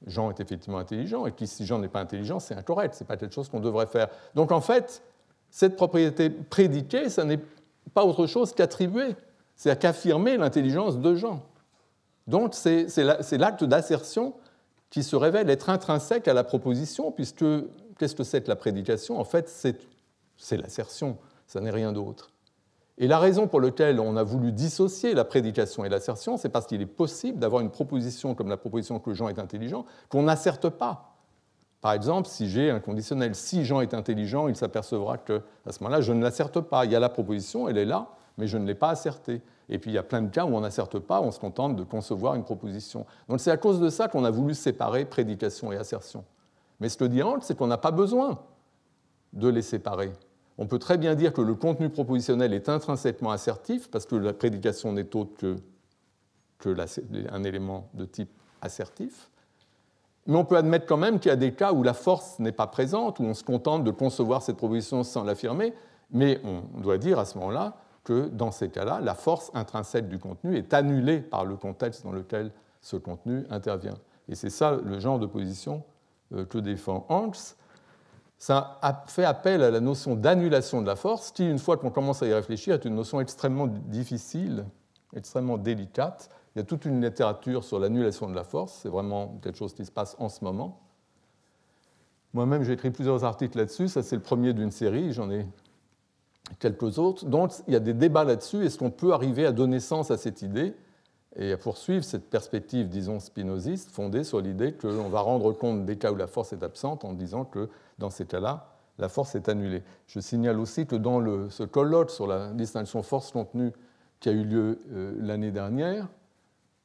Speaker 1: Jean est effectivement intelligent, et qui si Jean n'est pas intelligent, c'est incorrect, ce n'est pas quelque chose qu'on devrait faire. Donc en fait, cette propriété prédiquée, ça n'est pas autre chose qu'attribuer, c'est-à-dire qu'affirmer l'intelligence de Jean. Donc c'est l'acte d'assertion qui se révèle être intrinsèque à la proposition, puisque qu'est-ce que c'est que la prédication En fait, c'est l'assertion, ça n'est rien d'autre. Et la raison pour laquelle on a voulu dissocier la prédication et l'assertion, c'est parce qu'il est possible d'avoir une proposition comme la proposition que Jean est intelligent, qu'on n'asserte pas. Par exemple, si j'ai un conditionnel, si Jean est intelligent, il s'apercevra que à ce moment-là, je ne l'asserte pas. Il y a la proposition, elle est là, mais je ne l'ai pas assertée. Et puis il y a plein de cas où on n'asserte pas, on se contente de concevoir une proposition. Donc c'est à cause de ça qu'on a voulu séparer prédication et assertion. Mais ce que dit Hans, c'est qu'on n'a pas besoin de les séparer on peut très bien dire que le contenu propositionnel est intrinsèquement assertif, parce que la prédication n'est autre que, un élément de type assertif. Mais on peut admettre quand même qu'il y a des cas où la force n'est pas présente, où on se contente de concevoir cette proposition sans l'affirmer, mais on doit dire à ce moment-là que dans ces cas-là, la force intrinsèque du contenu est annulée par le contexte dans lequel ce contenu intervient. Et c'est ça le genre de position euh, que défend hanks ça fait appel à la notion d'annulation de la force, qui, une fois qu'on commence à y réfléchir, est une notion extrêmement difficile, extrêmement délicate. Il y a toute une littérature sur l'annulation de la force, c'est vraiment quelque chose qui se passe en ce moment. Moi-même, j'ai écrit plusieurs articles là-dessus, ça c'est le premier d'une série, j'en ai quelques autres. Donc il y a des débats là-dessus, est-ce qu'on peut arriver à donner sens à cette idée et à poursuivre cette perspective, disons, spinoziste, fondée sur l'idée qu'on va rendre compte des cas où la force est absente en disant que dans ces cas-là, la force est annulée. Je signale aussi que dans le, ce colloque sur la distinction force-contenu qui a eu lieu euh, l'année dernière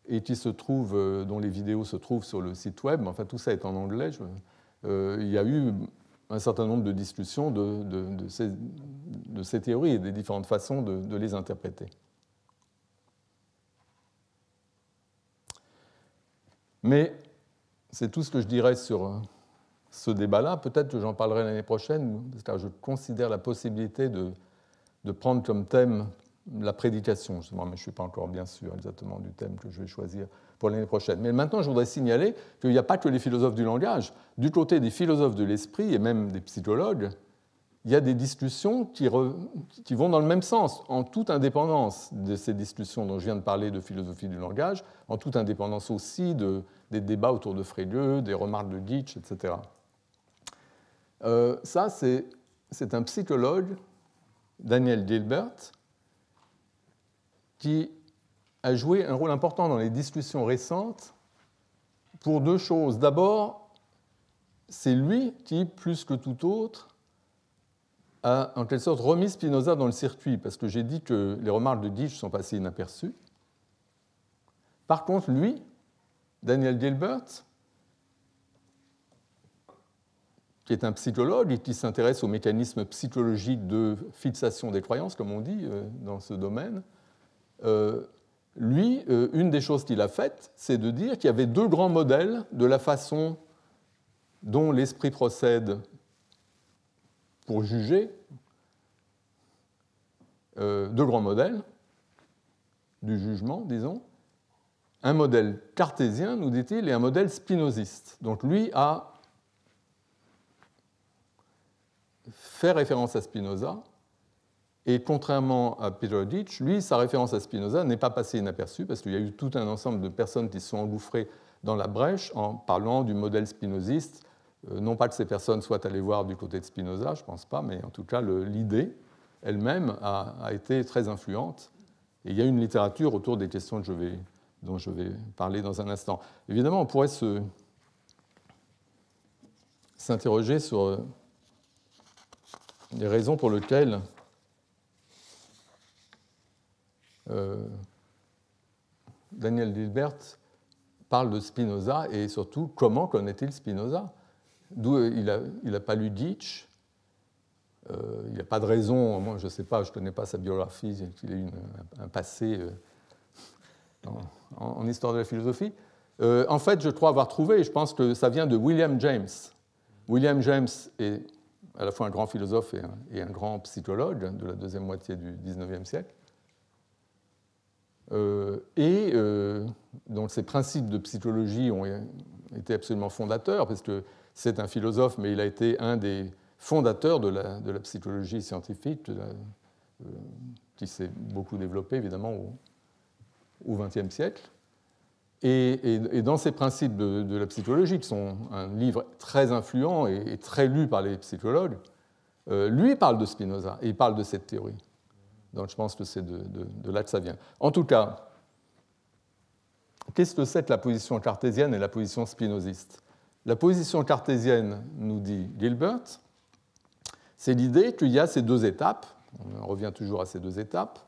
Speaker 1: et qui se trouve, euh, dont les vidéos se trouvent sur le site web, enfin tout ça est en anglais, euh, il y a eu un certain nombre de discussions de, de ces, théories et des différentes façons de, les interpréter. Mais c'est tout ce que je dirais sur ce débat-là. Peut-être que j'en parlerai l'année prochaine, car je considère la possibilité de, prendre comme thème la prédication, mais je ne suis pas encore bien sûr exactement du thème que je vais choisir pour l'année prochaine. Mais maintenant, je voudrais signaler qu'il n'y a pas que les philosophes du langage. Du côté des philosophes de l'esprit et même des psychologues, il y a des discussions qui, vont dans le même sens, en toute indépendance de ces discussions dont je viens de parler de philosophie du langage, en toute indépendance aussi des débats autour de Frege, des remarques de Nietzsche, etc. Euh, ça, c'est un psychologue, Daniel Gilbert, qui a joué un rôle important dans les discussions récentes pour deux choses. D'abord, c'est lui qui, plus que tout autre, a en quelque sorte remis Spinoza dans le circuit, parce que j'ai dit que les remarques de Ditch sont passées inaperçues. Par contre, lui, Daniel Gilbert, qui est un psychologue et qui s'intéresse aux mécanismes psychologiques de fixation des croyances, comme on dit euh, dans ce domaine, euh, lui, euh, une des choses qu'il a faites, c'est de dire qu'il y avait deux grands modèles de la façon dont l'esprit procède pour juger, deux grands modèles du jugement, disons, un modèle cartésien, nous dit-il, et un modèle spinoziste. Donc lui a fait référence à Spinoza, et contrairement à Peter Petrodic, lui, sa référence à Spinoza n'est pas passée inaperçue parce qu'il y a eu tout un ensemble de personnes qui se sont engouffrées dans la brèche en parlant du modèle spinoziste. Euh, non pas que ces personnes soient allées voir du côté de Spinoza, je ne pense pas, mais en tout cas, l'idée elle-même a, été très influente. Et il y a une littérature autour des questions je vais, dont je vais parler dans un instant. Évidemment, on pourrait s'interroger sur euh, les raisons pour lesquelles euh, Daniel Dilbert parle de Spinoza et surtout comment connaît-il Spinoza D'où euh, il n'a pas lu Nietzsche, euh, il n'y a pas de raison, moi je ne sais pas, je ne connais pas sa biographie, il a eu un, passé en, histoire de la philosophie. en fait, je crois avoir trouvé, et je pense que ça vient de William James. William James est à la fois un grand philosophe et un, grand psychologue de la deuxième moitié du XIXe siècle, euh, et euh, donc ses principes de psychologie ont été absolument fondateurs, parce que c'est un philosophe, mais il a été un des fondateurs de la, psychologie scientifique, euh, qui s'est beaucoup développée évidemment au XXe siècle. Et, dans ces principes de, la psychologie, qui sont un livre très influent et, très lu par les psychologues, euh, lui parle de Spinoza et il parle de cette théorie. Donc je pense que c'est de, de, là que ça vient. En tout cas, qu'est-ce que c'est que la position cartésienne et la position spinoziste La position cartésienne, nous dit Gilbert, c'est l'idée qu'il y a ces deux étapes, on revient toujours à ces deux étapes.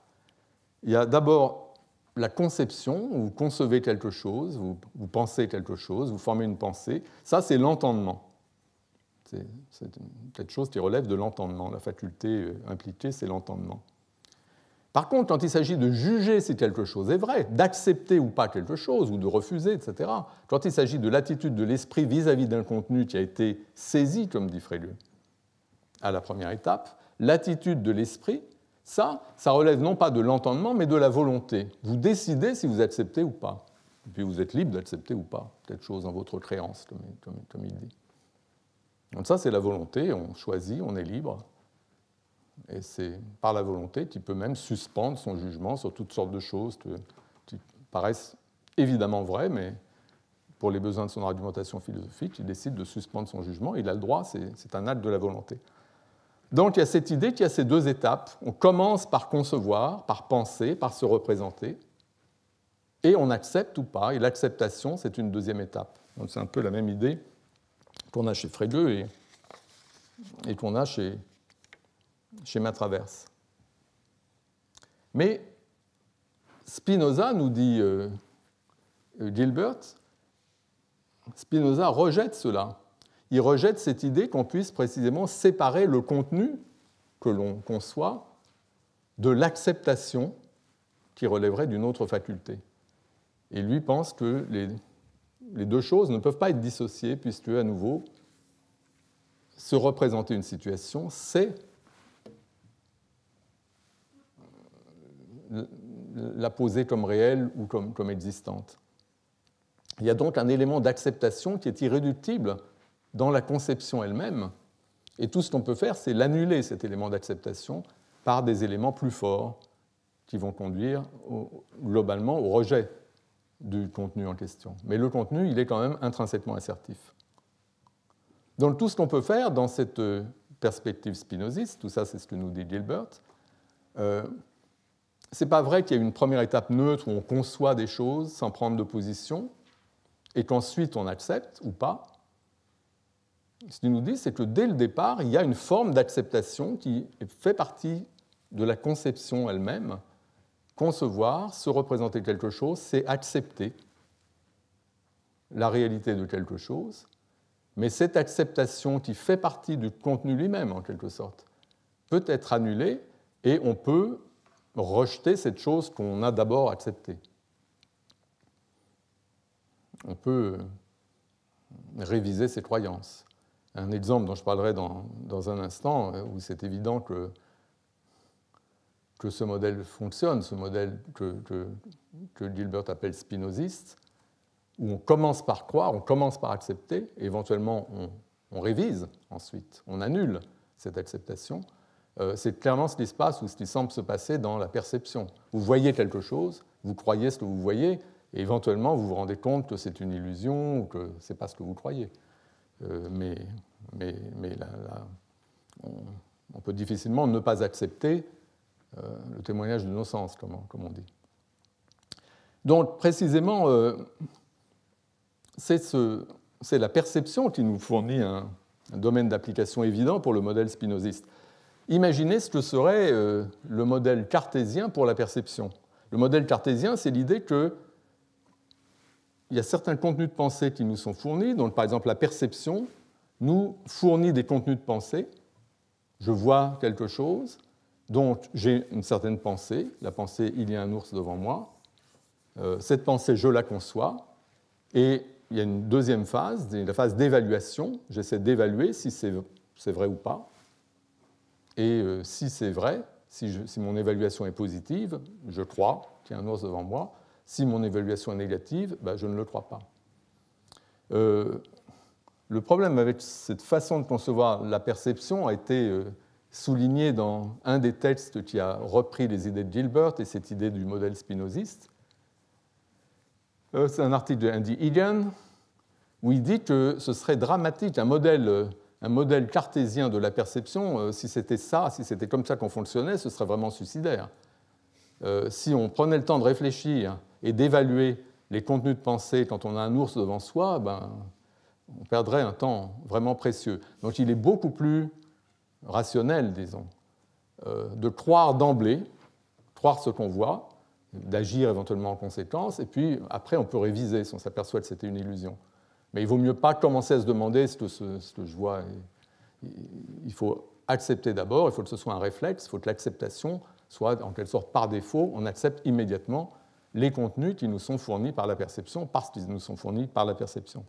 Speaker 1: Il y a d'abord la conception, vous concevez quelque chose, vous, pensez quelque chose, vous formez une pensée, ça c'est l'entendement. C'est quelque chose qui relève de l'entendement. La faculté euh, impliquée, c'est l'entendement. Par contre, quand il s'agit de juger si quelque chose est vrai, d'accepter ou pas quelque chose, ou de refuser, etc., quand il s'agit de l'attitude de l'esprit vis-à-vis d'un contenu qui a été saisi, comme dit Frege, à la première étape, l'attitude de l'esprit ça, ça relève non pas de l'entendement, mais de la volonté. Vous décidez si vous acceptez ou pas. Et puis vous êtes libre d'accepter ou pas quelque chose dans votre créance, comme, comme il dit. Donc ça, c'est la volonté, on choisit, on est libre. Et c'est par la volonté qu'il peut même suspendre son jugement sur toutes sortes de choses qui paraissent évidemment vraies, mais pour les besoins de son argumentation philosophique, il décide de suspendre son jugement. Il a le droit, c'est un acte de la volonté. Donc il y a cette idée qu'il y a ces deux étapes. On commence par concevoir, par penser, par se représenter, et on accepte ou pas. Et l'acceptation, c'est une deuxième étape. Donc c'est un peu la même idée qu'on a chez Frege et, qu'on a chez, chez Matraverse. Mais Spinoza, nous dit euh, Gilbert, Spinoza rejette cela il rejette cette idée qu'on puisse précisément séparer le contenu que l'on conçoit de l'acceptation qui relèverait d'une autre faculté. Et lui pense que les, deux choses ne peuvent pas être dissociées, puisque, à nouveau, se représenter une situation, c'est la poser comme réelle ou comme existante. Il y a donc un élément d'acceptation qui est irréductible dans la conception elle-même, et tout ce qu'on peut faire, c'est l'annuler, cet élément d'acceptation, par des éléments plus forts qui vont conduire globalement au rejet du contenu en question. Mais le contenu, il est quand même intrinsèquement assertif. Donc tout ce qu'on peut faire dans cette euh, perspective spinoziste, tout ça c'est ce que nous dit Gilbert, euh, c'est pas vrai qu'il y ait une première étape neutre où on conçoit des choses sans prendre de position et qu'ensuite on accepte ou pas ce qu'il nous dit, c'est que dès le départ, il y a une forme d'acceptation qui fait partie de la conception elle-même. Concevoir, se représenter quelque chose, c'est accepter la réalité de quelque chose, mais cette acceptation qui fait partie du contenu lui-même, en quelque sorte, peut être annulée et on peut rejeter cette chose qu'on a d'abord acceptée. On peut réviser ses croyances un exemple dont je parlerai dans, un instant, euh, où c'est évident que, que ce modèle fonctionne, ce modèle que, que, Gilbert appelle spinoziste, où on commence par croire, on commence par accepter, éventuellement on, révise ensuite, on annule cette acceptation. Euh, c'est clairement ce qui se passe ou ce qui semble se passer dans la perception. Vous voyez quelque chose, vous croyez ce que vous voyez, et éventuellement vous vous rendez compte que c'est une illusion ou que ce n'est pas ce que vous croyez. Euh, mais, on, peut difficilement ne pas accepter euh, le témoignage de d'innocence, comme, comme on dit. Donc précisément, euh, c'est la perception qui nous fournit un, un domaine d'application évident pour le modèle spinoziste. Imaginez ce que serait le modèle cartésien pour la perception. Le modèle cartésien, c'est l'idée que il y a certains contenus de pensée qui nous sont fournis, dont par exemple la perception nous fournit des contenus de pensée. Je vois quelque chose, donc j'ai une certaine pensée. La pensée, il y a un ours devant moi. Euh, cette pensée, je la conçois. Et il y a une deuxième phase, la phase d'évaluation. J'essaie d'évaluer si c'est vrai ou pas. Et euh, si c'est vrai, si mon évaluation est positive, je crois qu'il y a un ours devant moi, si mon évaluation est négative, ben, je ne le crois pas. Euh, le problème avec cette façon de concevoir la perception a été euh, souligné dans un des textes qui a repris les idées de Gilbert et cette idée du modèle spinoziste. Euh, c'est un article de Andy Egan où il dit que ce serait dramatique, un modèle, un modèle cartésien de la perception, si c'était ça, si c'était comme ça qu'on fonctionnait, ce serait vraiment suicidaire. Euh, si on prenait le temps de réfléchir et d'évaluer les contenus de pensée quand on a un ours devant soi, ben, on perdrait un temps vraiment précieux. Donc il est beaucoup plus rationnel, disons, euh, de croire d'emblée, croire ce qu'on voit, d'agir éventuellement en conséquence, et puis après on peut réviser si on s'aperçoit que c'était une illusion. Mais il vaut mieux pas commencer à se demander ce que, ce que je vois. Il faut accepter d'abord, il faut que ce soit un réflexe, il faut que l'acceptation soit en quelle sorte par défaut, on accepte immédiatement les contenus qui nous sont fournis par la perception, parce qu'ils nous sont fournis par la perception.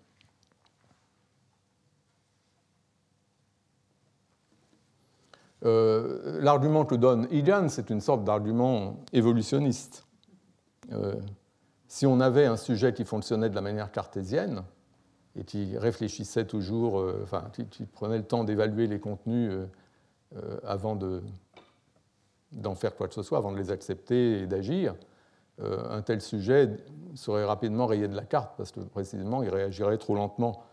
Speaker 1: Euh, l'argument que donne Egan, c'est une sorte d'argument évolutionniste. Euh, si on avait un sujet qui fonctionnait de la manière cartésienne et qui réfléchissait toujours, euh, enfin, qui, prenait le temps d'évaluer les contenus avant de, d'en faire quoi que ce soit avant de les accepter et d'agir, euh, un tel sujet serait rapidement rayé de la carte parce que précisément il réagirait trop lentement.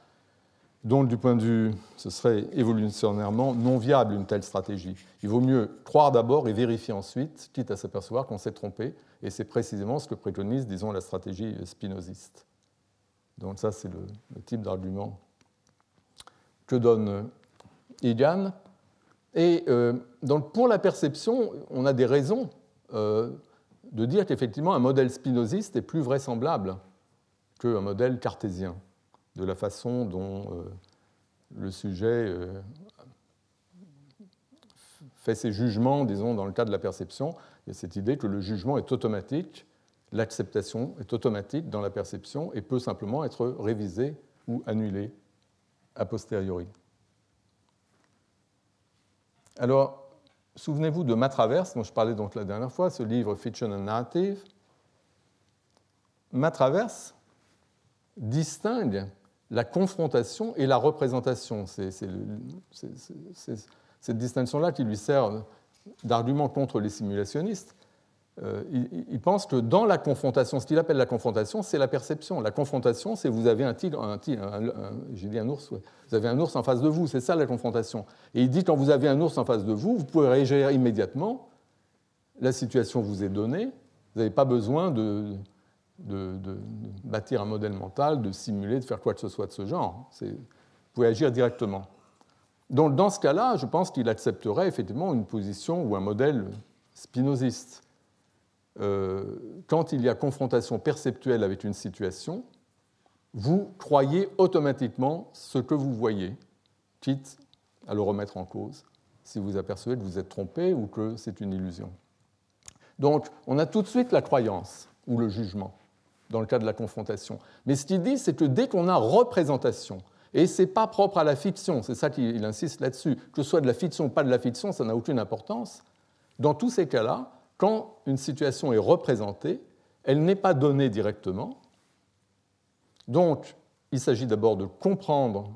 Speaker 1: Donc du point de vue, ce serait évolutionnairement non viable une telle stratégie. Il vaut mieux croire d'abord et vérifier ensuite, quitte à s'apercevoir qu'on s'est trompé, et c'est précisément ce que préconise, disons, la stratégie spinoziste. Donc ça, c'est le, type d'argument que donne Egan. Et euh, pour la perception, on a des raisons euh, de dire qu'effectivement un modèle spinoziste est plus vraisemblable qu'un modèle cartésien, de la façon dont euh, le sujet fait ses jugements, disons, dans le cas de la perception. Il y a cette idée que le jugement est automatique, l'acceptation est automatique dans la perception et peut simplement être révisée ou annulée a posteriori. Alors, souvenez-vous de Ma Traverse, dont je parlais donc la dernière fois, ce livre Fiction and Narrative. Ma Traverse distingue la confrontation et la représentation. C'est cette distinction-là qui lui sert d'argument contre les simulationnistes. Euh, il, pense que dans la confrontation, ce qu'il appelle la confrontation, c'est la perception. La confrontation, c'est vous avez un tigre, j'ai dit un ours, vous avez un ours en face de vous, c'est ça la confrontation. Et il dit quand vous avez un ours en face de vous, vous pouvez réagir immédiatement, la situation vous est donnée, vous n'avez pas besoin de, de, bâtir un modèle mental, de simuler, de faire quoi que ce soit de ce genre. Vous pouvez agir directement. Donc dans ce cas-là, je pense qu'il accepterait effectivement une position ou un modèle spinoziste euh, quand il y a confrontation perceptuelle avec une situation, vous croyez automatiquement ce que vous voyez, quitte à le remettre en cause si vous apercevez que vous êtes trompé ou que c'est une illusion. Donc, on a tout de suite la croyance ou le jugement dans le cas de la confrontation. Mais ce qu'il dit, c'est que dès qu'on a représentation, et ce n'est pas propre à la fiction, c'est ça qu'il insiste là-dessus, que ce soit de la fiction ou pas de la fiction, ça n'a aucune importance, dans tous ces cas-là, quand une situation est représentée, elle n'est pas donnée directement. Donc, il s'agit d'abord de comprendre,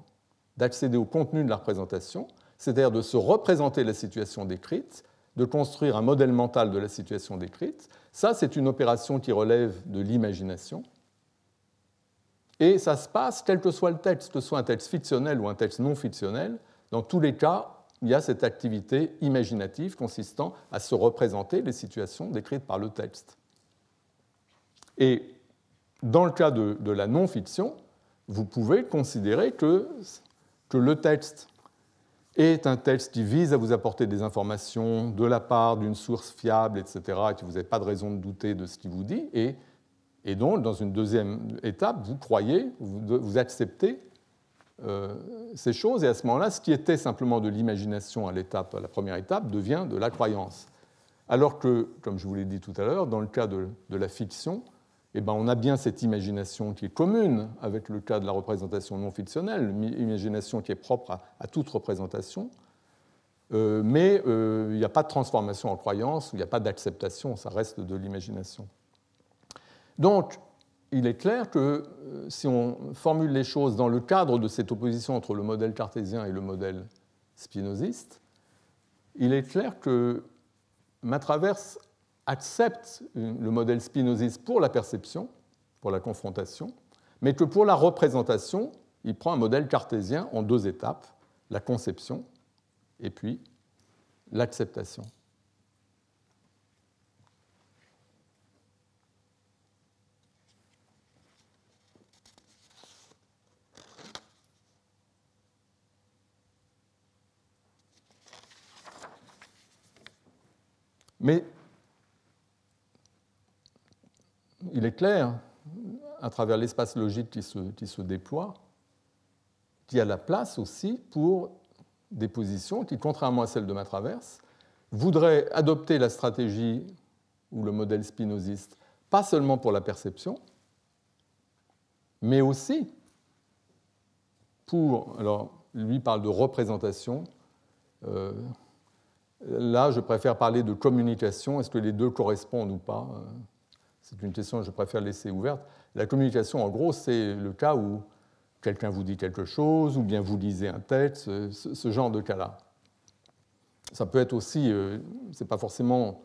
Speaker 1: d'accéder au contenu de la représentation, c'est-à-dire de se représenter la situation décrite, de construire un modèle mental de la situation décrite. Ça, c'est une opération qui relève de l'imagination. Et ça se passe, quel que soit le texte, que ce soit un texte fictionnel ou un texte non fictionnel, dans tous les cas, il y a cette activité imaginative consistant à se représenter les situations décrites par le texte. Et dans le cas de, la non-fiction, vous pouvez considérer que, que le texte est un texte qui vise à vous apporter des informations de la part d'une source fiable, etc., et que vous n'avez pas de raison de douter de ce qu'il vous dit, et, et donc, dans une deuxième étape, vous croyez, vous acceptez euh, ces choses, et à ce moment-là, ce qui était simplement de l'imagination à l'étape, à la première étape, devient de la croyance. Alors que, comme je vous l'ai dit tout à l'heure, dans le cas de, la fiction, eh ben, on a bien cette imagination qui est commune avec le cas de la représentation non fictionnelle, imagination qui est propre à, toute représentation, euh, mais euh, il n'y a pas de transformation en croyance, il n'y a pas d'acceptation, ça reste de l'imagination. Donc, il est clair que euh, si on formule les choses dans le cadre de cette opposition entre le modèle cartésien et le modèle spinoziste, il est clair que Matraverse accepte euh, le modèle spinoziste pour la perception, pour la confrontation, mais que pour la représentation, il prend un modèle cartésien en deux étapes, la conception et puis l'acceptation. Mais il est clair, à travers l'espace logique qui se, déploie, qu'il y a la place aussi pour des positions qui, contrairement à celle de ma traverse, voudraient adopter la stratégie ou le modèle spinoziste, pas seulement pour la perception, mais aussi pour, alors lui parle de représentation, euh, Là, je préfère parler de communication. Est-ce que les deux correspondent ou pas euh, C'est une question que je préfère laisser ouverte. La communication, en gros, c'est le cas où quelqu'un vous dit quelque chose, ou bien vous lisez un texte, ce, genre de cas-là. Ça peut être aussi, euh, c'est pas forcément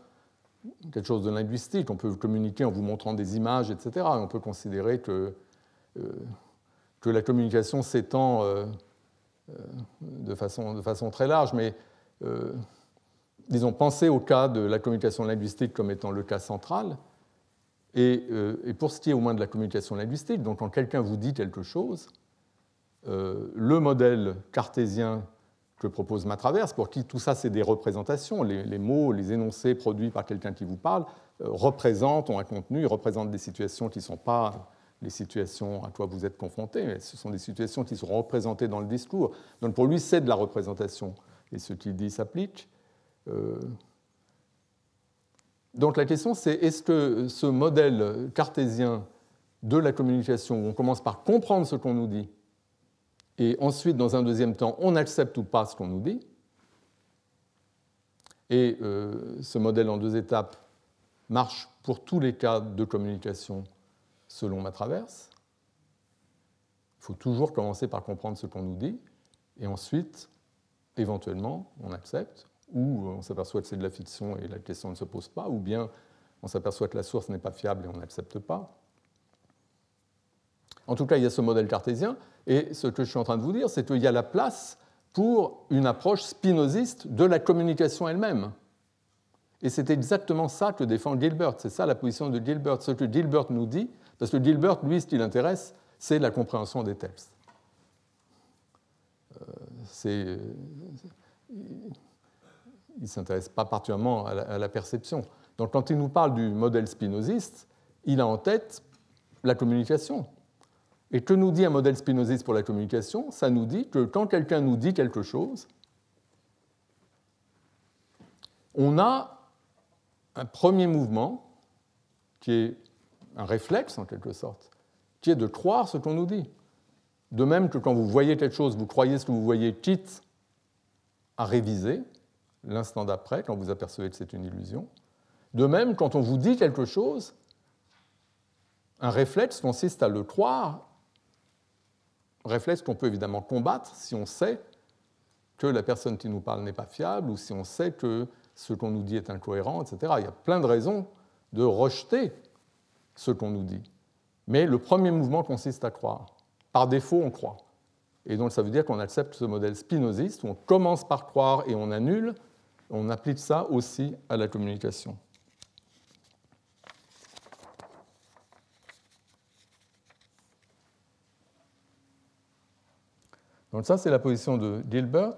Speaker 1: quelque chose de linguistique, on peut communiquer en vous montrant des images, etc. on peut considérer que, euh, que la communication s'étend de, façon, de façon très large, mais disons, penser au cas de la communication linguistique comme étant le cas central. Euh, et, pour ce qui est au moins de la communication linguistique, donc quand quelqu'un vous dit quelque chose, euh, le modèle cartésien que propose Matraverse, pour qui tout ça c'est des représentations, les, mots, les énoncés produits par quelqu'un qui vous parle, euh, représentent, ont un contenu, représentent des situations qui ne sont pas les situations à quoi vous êtes confronté, mais ce sont des situations qui sont représentées dans le discours. Donc pour lui, c'est de la représentation, et ce qu'il dit s'applique. Euh, donc la question c'est est-ce que ce modèle cartésien de la communication, où on commence par comprendre ce qu'on nous dit, et ensuite, dans un deuxième temps, on accepte ou pas ce qu'on nous dit, et euh, ce modèle en deux étapes marche pour tous les cas de communication selon ma traverse. Il faut toujours commencer par comprendre ce qu'on nous dit, et ensuite, éventuellement, on accepte, ou euh, on s'aperçoit que c'est de la fiction et la question ne se pose pas, ou bien on s'aperçoit que la source n'est pas fiable et on n'accepte pas. En tout cas, il y a ce modèle cartésien, et ce que je suis en train de vous dire, c'est qu'il y a la place pour une approche spinoziste de la communication elle-même. Et c'est exactement ça que défend Gilbert, c'est ça la position de Gilbert, ce que Gilbert nous dit, parce que Gilbert, lui, ce qui l'intéresse, c'est la compréhension des textes. Euh, c'est euh, il ne s'intéresse pas particulièrement à la, perception. Donc quand il nous parle du modèle spinoziste, il a en tête la communication. Et que nous dit un modèle spinoziste pour la communication Ça nous dit que quand quelqu'un nous dit quelque chose, on a un premier mouvement qui est un réflexe en quelque sorte, qui est de croire ce qu'on nous dit. De même que quand vous voyez quelque chose, vous croyez ce que vous voyez, quitte à réviser, l'instant d'après, quand vous apercevez que c'est une illusion. De même, quand on vous dit quelque chose, un réflexe consiste à le croire, réflexe qu'on peut évidemment combattre si on sait que la personne qui nous parle n'est pas fiable ou si on sait que ce qu'on nous dit est incohérent, etc. Il y a plein de raisons de rejeter ce qu'on nous dit. Mais le premier mouvement consiste à croire. Par défaut, on croit. Et donc ça veut dire qu'on accepte ce modèle spinoziste où on commence par croire et on annule, on applique ça aussi à la communication. Donc ça, c'est la position de Gilbert.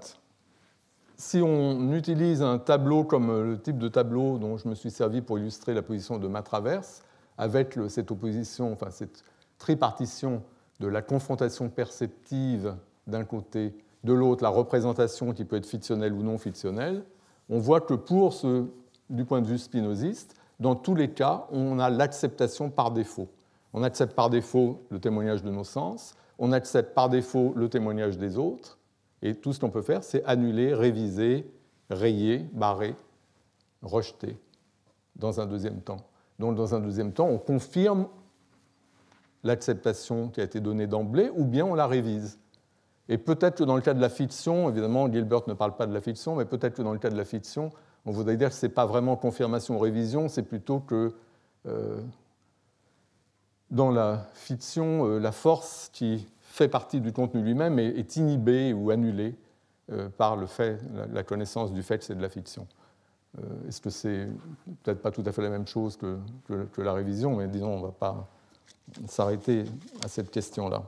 Speaker 1: Si on utilise un tableau comme le type de tableau dont je me suis servi pour illustrer la position de ma traverse, avec cette opposition, enfin cette tripartition de la confrontation perceptive d'un côté, de l'autre la représentation qui peut être fictionnelle ou non fictionnelle, on voit que pour ce, du point de vue spinoziste, dans tous les cas, on a l'acceptation par défaut. On accepte par défaut le témoignage de nos sens, on accepte par défaut le témoignage des autres, et tout ce qu'on peut faire, c'est annuler, réviser, rayer, barrer, rejeter, dans un deuxième temps. Donc dans un deuxième temps, on confirme l'acceptation qui a été donnée d'emblée, ou bien on la révise. Et peut-être que dans le cas de la fiction, évidemment, Gilbert ne parle pas de la fiction, mais peut-être que dans le cas de la fiction, on voudrait dire que ce n'est pas vraiment confirmation ou révision, c'est plutôt que euh, dans la fiction, euh, la force qui fait partie du contenu lui-même est, inhibée ou annulée euh, par le fait, la, connaissance du fait que c'est de la fiction. Est-ce que c'est peut-être pas tout à fait la même chose que la révision, mais disons, on ne va pas s'arrêter à cette question-là.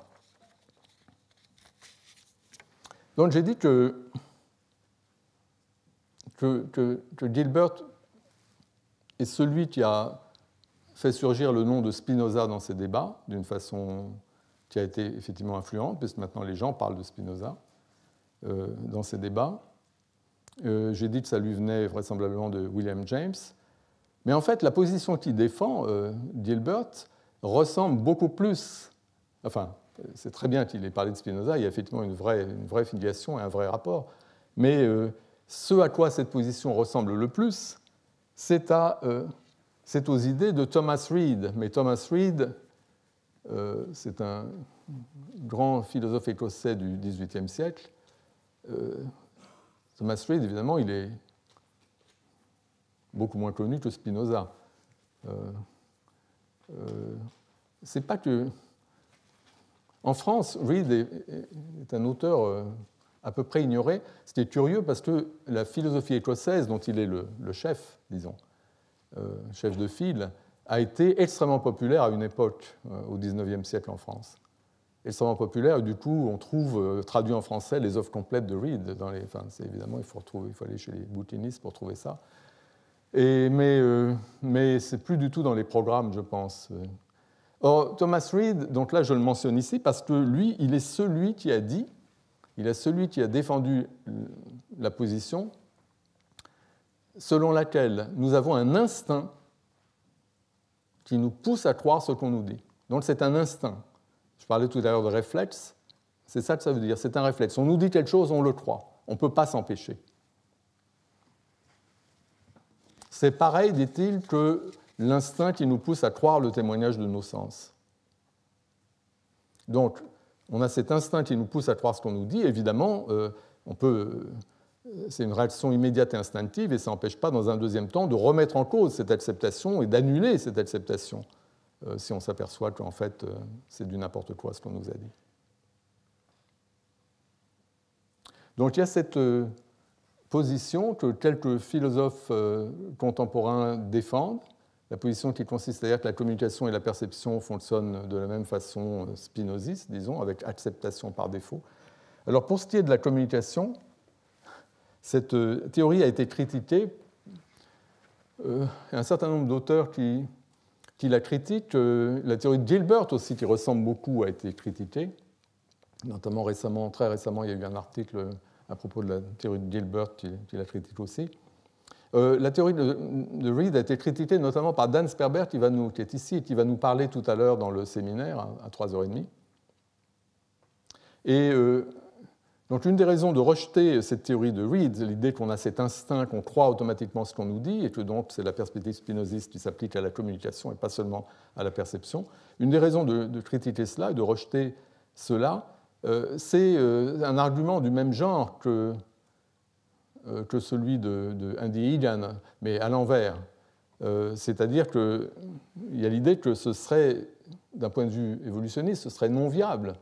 Speaker 1: Donc j'ai dit que, que, Gilbert est celui qui a fait surgir le nom de Spinoza dans ces débats, d'une façon qui a été effectivement influente, puisque maintenant les gens parlent de Spinoza euh, dans ces débats. Euh, j'ai dit que ça lui venait vraisemblablement de William James. Mais en fait, la position qu'il défend, euh, Gilbert, ressemble beaucoup plus, enfin, c'est très bien qu'il ait parlé de Spinoza, il y a effectivement une vraie, filiation et un vrai rapport, mais euh, ce à quoi cette position ressemble le plus, c'est euh, aux idées de Thomas Reed. Mais Thomas Reed, euh, c'est un grand philosophe écossais du XVIIIe siècle. Thomas Reed, évidemment, il est beaucoup moins connu que Spinoza. c'est pas que en France, Reed est, un auteur euh, à peu près ignoré. C'était curieux parce que la philosophie écossaise, dont il est le, chef, disons, euh, chef de file, a été extrêmement populaire à une époque, euh, au au XIXe siècle en France. Extrêmement populaire, et du coup, on trouve traduit en français les œuvres complètes de Reed. Dans les, évidemment, il faut, retrouver, il faut aller chez les boutinistes pour trouver ça. Et, mais mais c'est plus du tout dans les programmes, je pense, Or, Thomas Reid, donc là je le mentionne ici parce que lui, il est celui qui a dit, il est celui qui a défendu la position selon laquelle nous avons un instinct qui nous pousse à croire ce qu'on nous dit. Donc c'est un instinct. Je parlais tout à l'heure de réflexe, c'est ça que ça veut dire, c'est un réflexe. On nous dit quelque chose, on le croit, on ne peut pas s'empêcher. C'est pareil, dit-il, que l'instinct qui nous pousse à croire le témoignage de nos sens. Donc, on a cet instinct qui nous pousse à croire ce qu'on nous dit. Évidemment, euh, euh, c'est une réaction immédiate et instinctive, et ça n'empêche pas, dans un deuxième temps, de remettre en cause cette acceptation et d'annuler cette acceptation euh, si on s'aperçoit qu'en fait, c'est du n'importe quoi ce qu'on nous a dit. Donc, il y a cette position que quelques philosophes contemporains défendent la position qui consiste à dire que la communication et la perception fonctionnent de la même façon euh, spinoziste, disons, avec acceptation par défaut. Alors pour ce qui est de la communication, cette euh, théorie a été critiquée. Euh, un certain nombre d'auteurs qui, la critiquent. la théorie de Gilbert aussi, qui ressemble beaucoup, a été critiquée. Notamment récemment, très récemment, il y a eu un article à propos de la théorie de Gilbert qui la critique aussi. Euh, la théorie de, Reed a été critiquée notamment par Dan Sperber, qui, va est ici et qui va nous parler tout à l'heure dans le séminaire hein, à 3h30. Et euh, donc une des raisons de rejeter cette théorie de Reed, l'idée qu'on a cet instinct, qu'on croit automatiquement ce qu'on nous dit, et que donc c'est la perspective spinoziste qui s'applique à la communication et pas seulement à la perception, une des raisons de, critiquer cela et de rejeter cela, euh, c'est un argument du même genre que euh, que celui de, Andy Egan, mais à l'envers. Euh, c'est-à-dire qu'il y a l'idée que ce serait, d'un point de vue évolutionniste, ce serait non viable.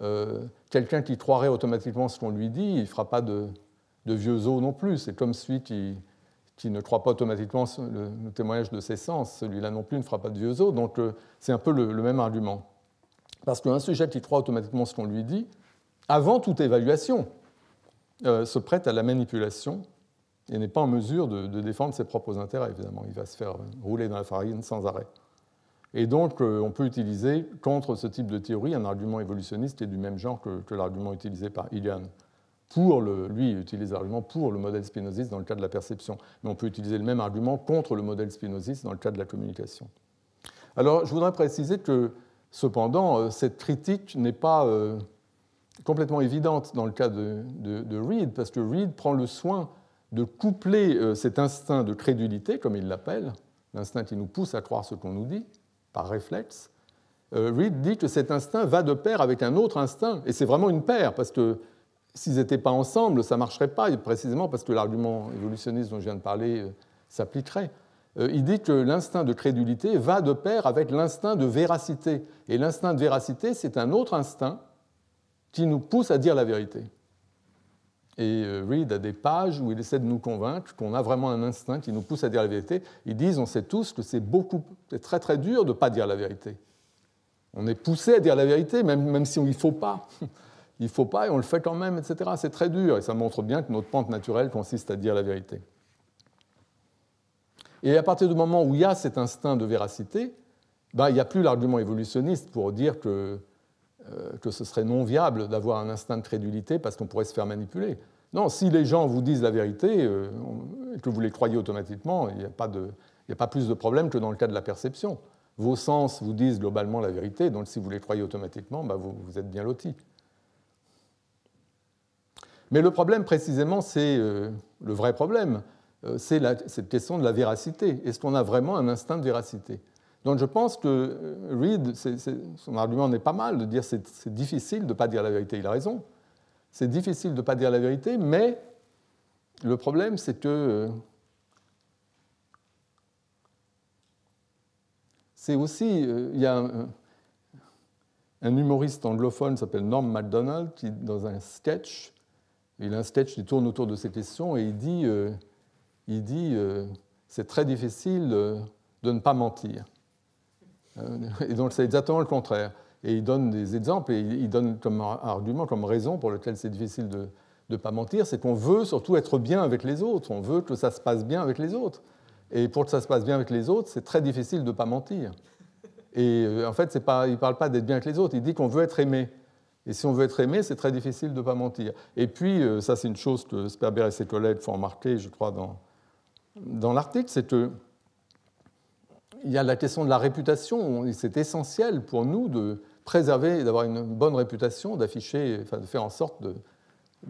Speaker 1: Euh, quelqu'un qui croirait automatiquement ce qu'on lui dit, il ne fera pas de, vieux os non plus. C'est comme celui qui, ne croit pas automatiquement le, témoignage de ses sens. Celui-là non plus ne fera pas de vieux os. Donc c'est un peu le, le, même argument. Parce qu'un sujet qui croit automatiquement ce qu'on lui dit, avant toute évaluation, euh, se prête à la manipulation et n'est pas en mesure de, défendre ses propres intérêts, évidemment. Il va se faire rouler dans la farine sans arrêt. Et donc, euh, on peut utiliser contre ce type de théorie un argument évolutionniste qui est du même genre que, l'argument utilisé par Ilian. Pour lui, il utilise l'argument pour le modèle spinoziste dans le cas de la perception. Mais on peut utiliser le même argument contre le modèle spinoziste dans le cas de la communication. Alors, je voudrais préciser que, cependant, euh, cette critique n'est pas complètement évidente dans le cas de, Reed, parce que Reed prend le soin de coupler euh, cet instinct de crédulité, comme il l'appelle, l'instinct qui nous pousse à croire ce qu'on nous dit, par réflexe. Euh, Reed dit que cet instinct va de pair avec un autre instinct, et c'est vraiment une paire, parce que s'ils n'étaient pas ensemble, ça ne marcherait pas, et précisément parce que l'argument évolutionniste dont je viens de parler euh, s'appliquerait. Il dit que l'instinct de crédulité va de pair avec l'instinct de véracité. Et l'instinct de véracité, c'est un autre instinct qui nous pousse à dire la vérité. Et euh, Reed a des pages où il essaie de nous convaincre qu'on a vraiment un instinct qui nous pousse à dire la vérité. Ils disent, on sait tous que c'est beaucoup, c'est très très dur de ne pas dire la vérité. On est poussé à dire la vérité, même, même si on, il ne faut pas. (laughs) il ne faut pas et on le fait quand même, etc. C'est très dur et ça montre bien que notre pente naturelle consiste à dire la vérité. Et à partir du moment où il y a cet instinct de véracité, ben, il n'y a plus l'argument évolutionniste pour dire que euh, que ce serait non viable d'avoir un instinct de crédulité parce qu'on pourrait se faire manipuler. Non, si les gens vous disent la vérité euh, que vous les croyez automatiquement, il n'y a, pas plus de problème que dans le cas de la perception. Vos sens vous disent globalement la vérité, donc si vous les croyez automatiquement, bah, vous, êtes bien lotis. Mais le problème précisément, c'est euh, le vrai problème, c'est cette question de la véracité. Est-ce qu'on a vraiment un instinct de véracité donc je pense que euh, Reed, son argument n'est pas mal de dire c'est, c'est difficile de ne pas dire la vérité. Il a raison. C'est difficile de ne pas dire la vérité, mais le problème, c'est que euh, c'est aussi. Euh, il y a un, humoriste anglophone s'appelle Norm MacDonald qui, dans un sketch, il a un sketch qui tourne autour de ces questions et il dit, il dit c'est très difficile de ne pas mentir. Euh, et donc c'est exactement le contraire. Et il donne des exemples et il donne comme argument, comme raison pour lequel c'est difficile de ne pas mentir, c'est qu'on veut surtout être bien avec les autres, on veut que ça se passe bien avec les autres. Et pour que ça se passe bien avec les autres, c'est très difficile de ne pas mentir. Et euh, en fait, il ne parle pas d'être bien avec les autres, il dit qu'on veut être aimé. Et si on veut être aimé, c'est très difficile de ne pas mentir. Et puis, euh, ça c'est une chose que Sperber et ses collègues font remarquer, je crois, dans, dans l'article, c'est que il y a la question de la réputation. C'est essentiel pour nous de préserver d'avoir une bonne réputation, d'afficher, enfin, de faire en sorte de,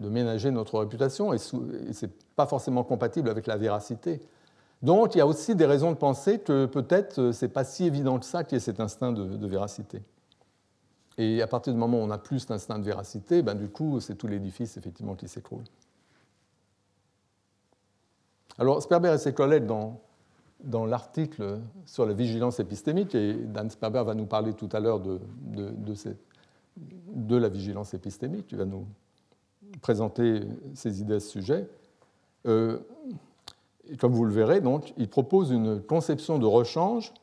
Speaker 1: ménager notre réputation. Et, c'est ce n'est pas forcément compatible avec la véracité. Donc il y a aussi des raisons de penser que peut-être euh, ce n'est pas si évident que ça qu'il y ait cet instinct de, véracité. Et à partir du moment où on a plus cet instinct de véracité, ben, du coup, c'est tout l'édifice effectivement qui s'écroule. Alors Sperber et ses collègues, dans dans l'article sur la vigilance épistémique, et Dan Sperber va nous parler tout à l'heure de, la vigilance épistémique, tu va nous présenter ses idées à ce sujet. Euh, comme vous le verrez, donc, il propose une conception de rechange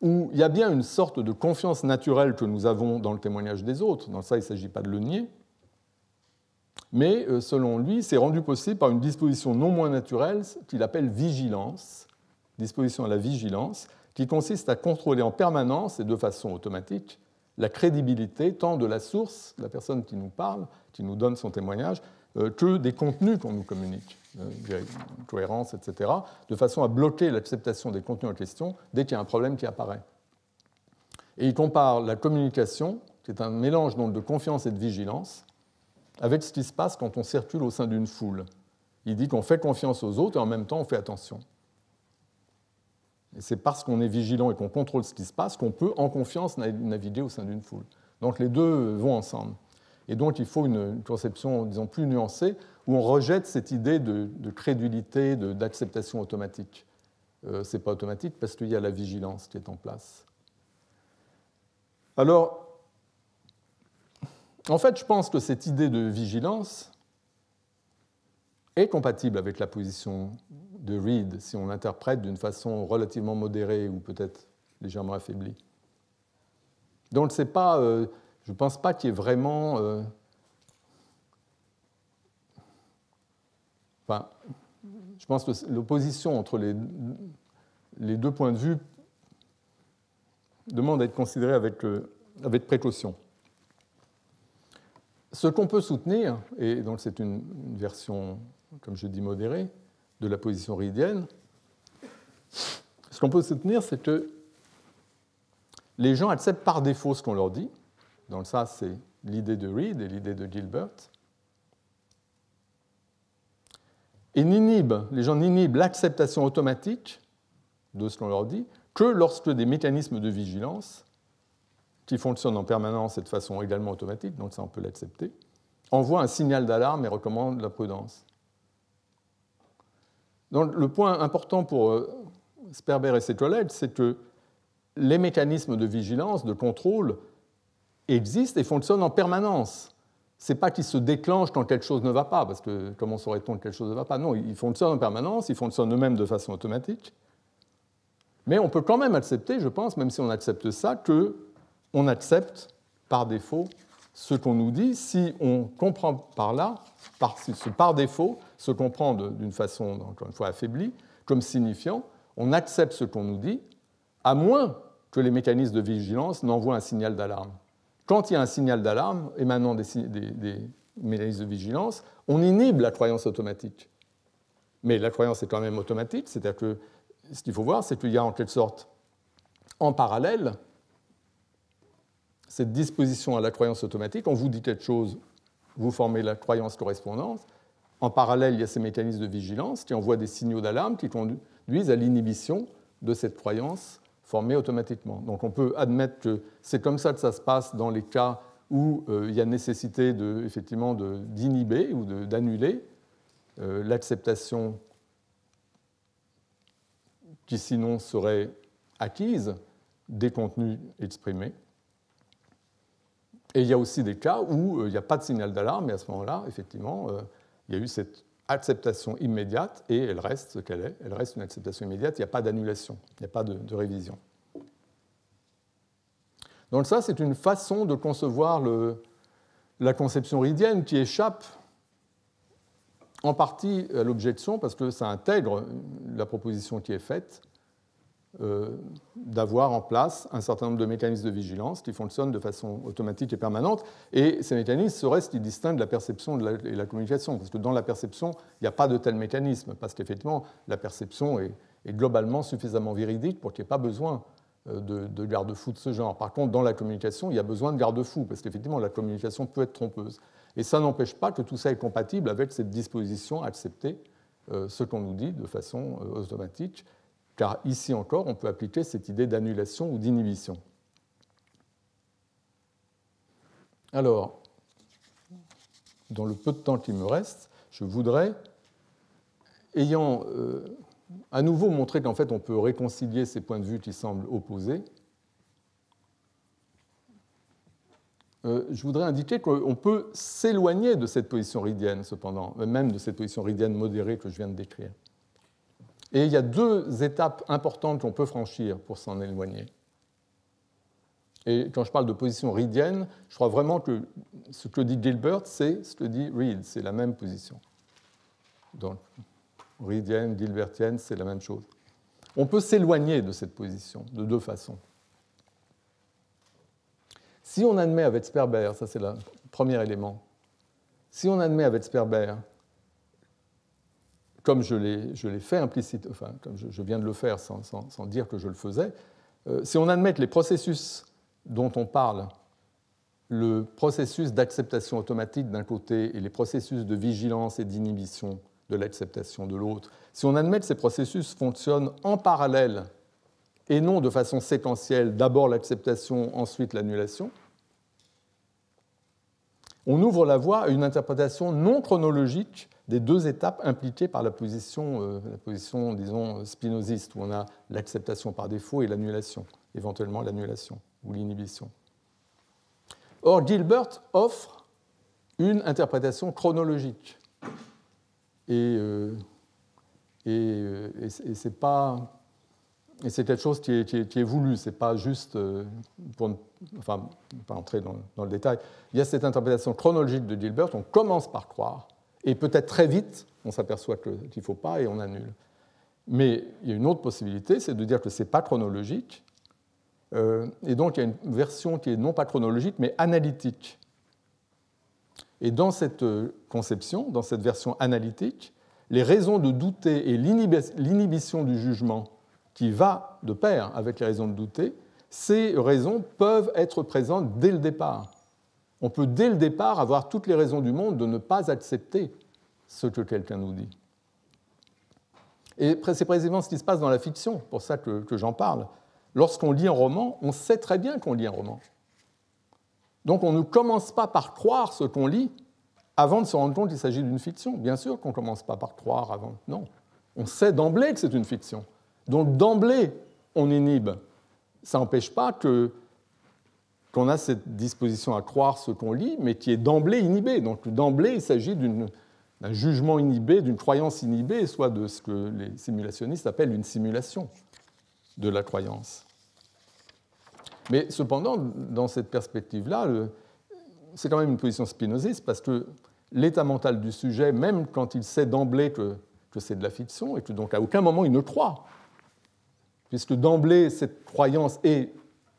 Speaker 1: où il y a bien une sorte de confiance naturelle que nous avons dans le témoignage des autres, dans ça il ne s'agit pas de le nier, mais euh, selon lui, c'est rendu possible par une disposition non moins naturelle qu'il appelle vigilance, disposition à la vigilance, qui consiste à contrôler en permanence et de façon automatique la crédibilité tant de la source, la personne qui nous parle, qui nous donne son témoignage, euh, que des contenus qu'on nous communique, euh, cohérence, etc., de façon à bloquer l'acceptation des contenus en question dès qu'il y a un problème qui apparaît. Et il compare la communication, qui est un mélange donc de confiance et de vigilance, avec ce qui se passe quand on circule au sein d'une foule. Il dit qu'on fait confiance aux autres et en même temps on fait attention. Et c'est parce qu'on est vigilant et qu'on contrôle ce qui se passe qu'on peut, en confiance, naviguer au sein d'une foule. Donc les deux euh, vont ensemble. Et donc il faut une conception, disons, plus nuancée, où on rejette cette idée de, crédulité, d'acceptation automatique. Euh, ce n'est pas automatique parce qu'il y a la vigilance qui est en place. Alors, en fait, je pense que cette idée de vigilance est compatible avec la position de Reed si on l'interprète d'une façon relativement modérée ou peut-être légèrement affaiblie. Donc c'est pas, euh, je ne pense pas qu'il y ait vraiment... Euh, enfin, je pense que l'opposition entre les, deux points de vue demande à être considérée avec, euh, avec précaution. Ce qu'on peut soutenir, et donc c'est une version, comme je dis, modérée, de la position ridienne, ce qu'on peut soutenir, c'est que les gens acceptent par défaut ce qu'on leur dit. Donc ça, c'est l'idée de Reed et l'idée de Gilbert. Et les gens n'inhibent l'acceptation automatique de ce qu'on leur dit que lorsque des mécanismes de vigilance, qui fonctionnent en permanence et de façon également automatique, donc ça on peut l'accepter, envoient un signal d'alarme et recommandent la prudence. Donc, le point important pour euh, Sperber et ses collègues, c'est que les mécanismes de vigilance, de contrôle, existent et fonctionnent en permanence. Ce n'est pas qu'ils se déclenchent quand quelque chose ne va pas, parce que comment saurait-on que quelque chose ne va pas Non, ils fonctionnent en permanence, ils fonctionnent eux-mêmes de façon automatique. Mais on peut quand même accepter, je pense, même si on accepte ça, que on accepte par défaut ce qu'on nous dit si on comprend par là, par, ce défaut, se comprend d'une façon, encore une fois, affaiblie, comme signifiant, on accepte ce qu'on nous dit, à moins que les mécanismes de vigilance n'envoient un signal d'alarme. Quand il y a un signal d'alarme émanant des, des, des mécanismes de vigilance, on inhibe la croyance automatique. Mais la croyance est quand même automatique, c'est-à-dire que ce qu'il faut voir, c'est qu'il y a en quelque sorte, en parallèle, cette disposition à la croyance automatique. On vous dit quelque chose, vous formez la croyance correspondante. En parallèle, il y a ces mécanismes de vigilance qui envoient des signaux d'alarme qui conduisent à l'inhibition de cette croyance formée automatiquement. Donc on peut admettre que c'est comme ça que ça se passe dans les cas où euh, il y a nécessité effectivement d'inhiber ou d'annuler euh, l'acceptation qui sinon serait acquise des contenus exprimés. Et il y a aussi des cas où euh, il n'y a pas de signal d'alarme, et à ce moment-là, effectivement, euh, il y a eu cette acceptation immédiate, et elle reste ce qu'elle est, elle reste une acceptation immédiate, il n'y a pas d'annulation, il n'y a pas de, révision. Donc ça, c'est une façon de concevoir la conception ridienne qui échappe en partie à l'objection, parce que ça intègre la proposition qui est faite, euh, d'avoir en place un certain nombre de mécanismes de vigilance qui fonctionnent de façon automatique et permanente. Et ces mécanismes seraient ce qui distingue la perception et la communication, parce que dans la perception, il n'y a pas de tel mécanisme, parce qu'effectivement, la perception est, globalement suffisamment véridique pour qu'il n'y ait pas besoin euh, de, garde-fous de ce genre. Par contre, dans la communication, il y a besoin de garde-fous, parce qu'effectivement, la communication peut être trompeuse. Et ça n'empêche pas que tout ça est compatible avec cette disposition à accepter euh, ce qu'on nous dit de façon automatique car ici encore, on peut appliquer cette idée d'annulation ou d'inhibition. Alors, dans le peu de temps qui me reste, je voudrais, ayant euh, à nouveau montré qu'en fait on peut réconcilier ces points de vue qui semblent opposés, euh, je voudrais indiquer qu'on peut s'éloigner de cette position ridienne, cependant, même de cette position ridienne modérée que je viens de décrire. Et il y a deux étapes importantes qu'on peut franchir pour s'en éloigner. Et quand je parle de position ridienne, je crois vraiment que ce que dit Gilbert, c'est ce que dit Reed, c'est la même position. Donc, reedienne, gilbertienne, c'est la même chose. On peut s'éloigner de cette position de deux façons. Si on admet avec Sperber, ça c'est le premier élément, si on admet avec Sperber comme je l'ai fait implicite, enfin, comme je, viens de le faire sans, dire que je le faisais, euh, si on admet les processus dont on parle, le processus d'acceptation automatique d'un côté et les processus de vigilance et d'inhibition de l'acceptation de l'autre, si on admet que ces processus fonctionnent en parallèle et non de façon séquentielle, d'abord l'acceptation, ensuite l'annulation, on ouvre la voie à une interprétation non chronologique des deux étapes impliquées par la position, euh, la position disons, spinoziste, où on a l'acceptation par défaut et l'annulation, éventuellement l'annulation ou l'inhibition. Or, Gilbert offre une interprétation chronologique. Et, euh, euh, et, c'est pas. Et c'est quelque chose qui est, qui est, voulu, c'est pas juste pour ne pas entrer dans, le détail. Il y a cette interprétation chronologique de Dilbert, on commence par croire, et peut-être très vite, on s'aperçoit qu'il ne faut pas et on annule. Mais il y a une autre possibilité, c'est de dire que ce n'est pas chronologique. Euh, et donc il y a une version qui est non pas chronologique, mais analytique. Et dans cette euh, conception, dans cette version analytique, les raisons de douter et l'inhibition du jugement qui va de pair avec les raisons de douter, ces raisons peuvent être présentes dès le départ. On peut dès le départ avoir toutes les raisons du monde de ne pas accepter ce que quelqu'un nous dit. Et c'est précisément ce qui se passe dans la fiction, pour ça que, que j'en parle. Lorsqu'on lit un roman, on sait très bien qu'on lit un roman. Donc on ne commence pas par croire ce qu'on lit avant de se rendre compte qu'il s'agit d'une fiction. Bien sûr qu'on ne commence pas par croire avant. Non. On sait d'emblée que c'est une fiction. Donc d'emblée, on inhibe. Ça n'empêche pas que qu'on a cette disposition à croire ce qu'on lit, mais qui est d'emblée inhibée. Donc d'emblée, il s'agit d'un jugement inhibé, d'une croyance inhibée, soit de ce que les simulationnistes appellent une simulation de la croyance. Mais cependant, dans cette perspective-là, c'est quand même une position spinoziste parce que l'état mental du sujet, même quand il sait d'emblée que, que c'est de la fiction et que donc à aucun moment il ne croit, puisque d'emblée cette croyance est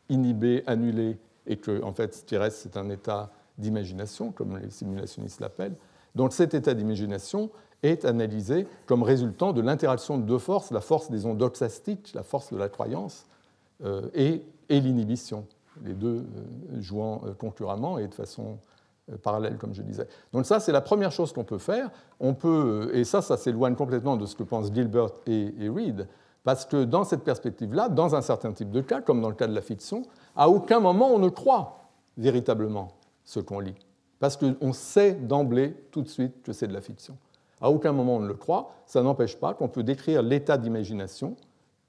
Speaker 1: inhibée, annulée, et que, en fait, ce c'est un état d'imagination, comme les simulationnistes l'appellent. Donc cet état d'imagination est analysé comme résultant de l'interaction de deux forces, la force des ondes oxastiques, la force de la croyance, euh, et, l'inhibition, les deux euh, jouant euh, concurremment et de façon parallèle, comme je disais. Donc ça, c'est la première chose qu'on peut faire. On peut, et ça, ça s'éloigne complètement de ce que pensent Gilbert et, et Reed, parce que dans cette perspective-là, dans un certain type de cas, comme dans le cas de la fiction, à aucun moment on ne croit véritablement ce qu'on lit, parce qu'on sait d'emblée tout de suite que c'est de la fiction. À aucun moment on ne le croit, ça n'empêche pas qu'on peut décrire l'état d'imagination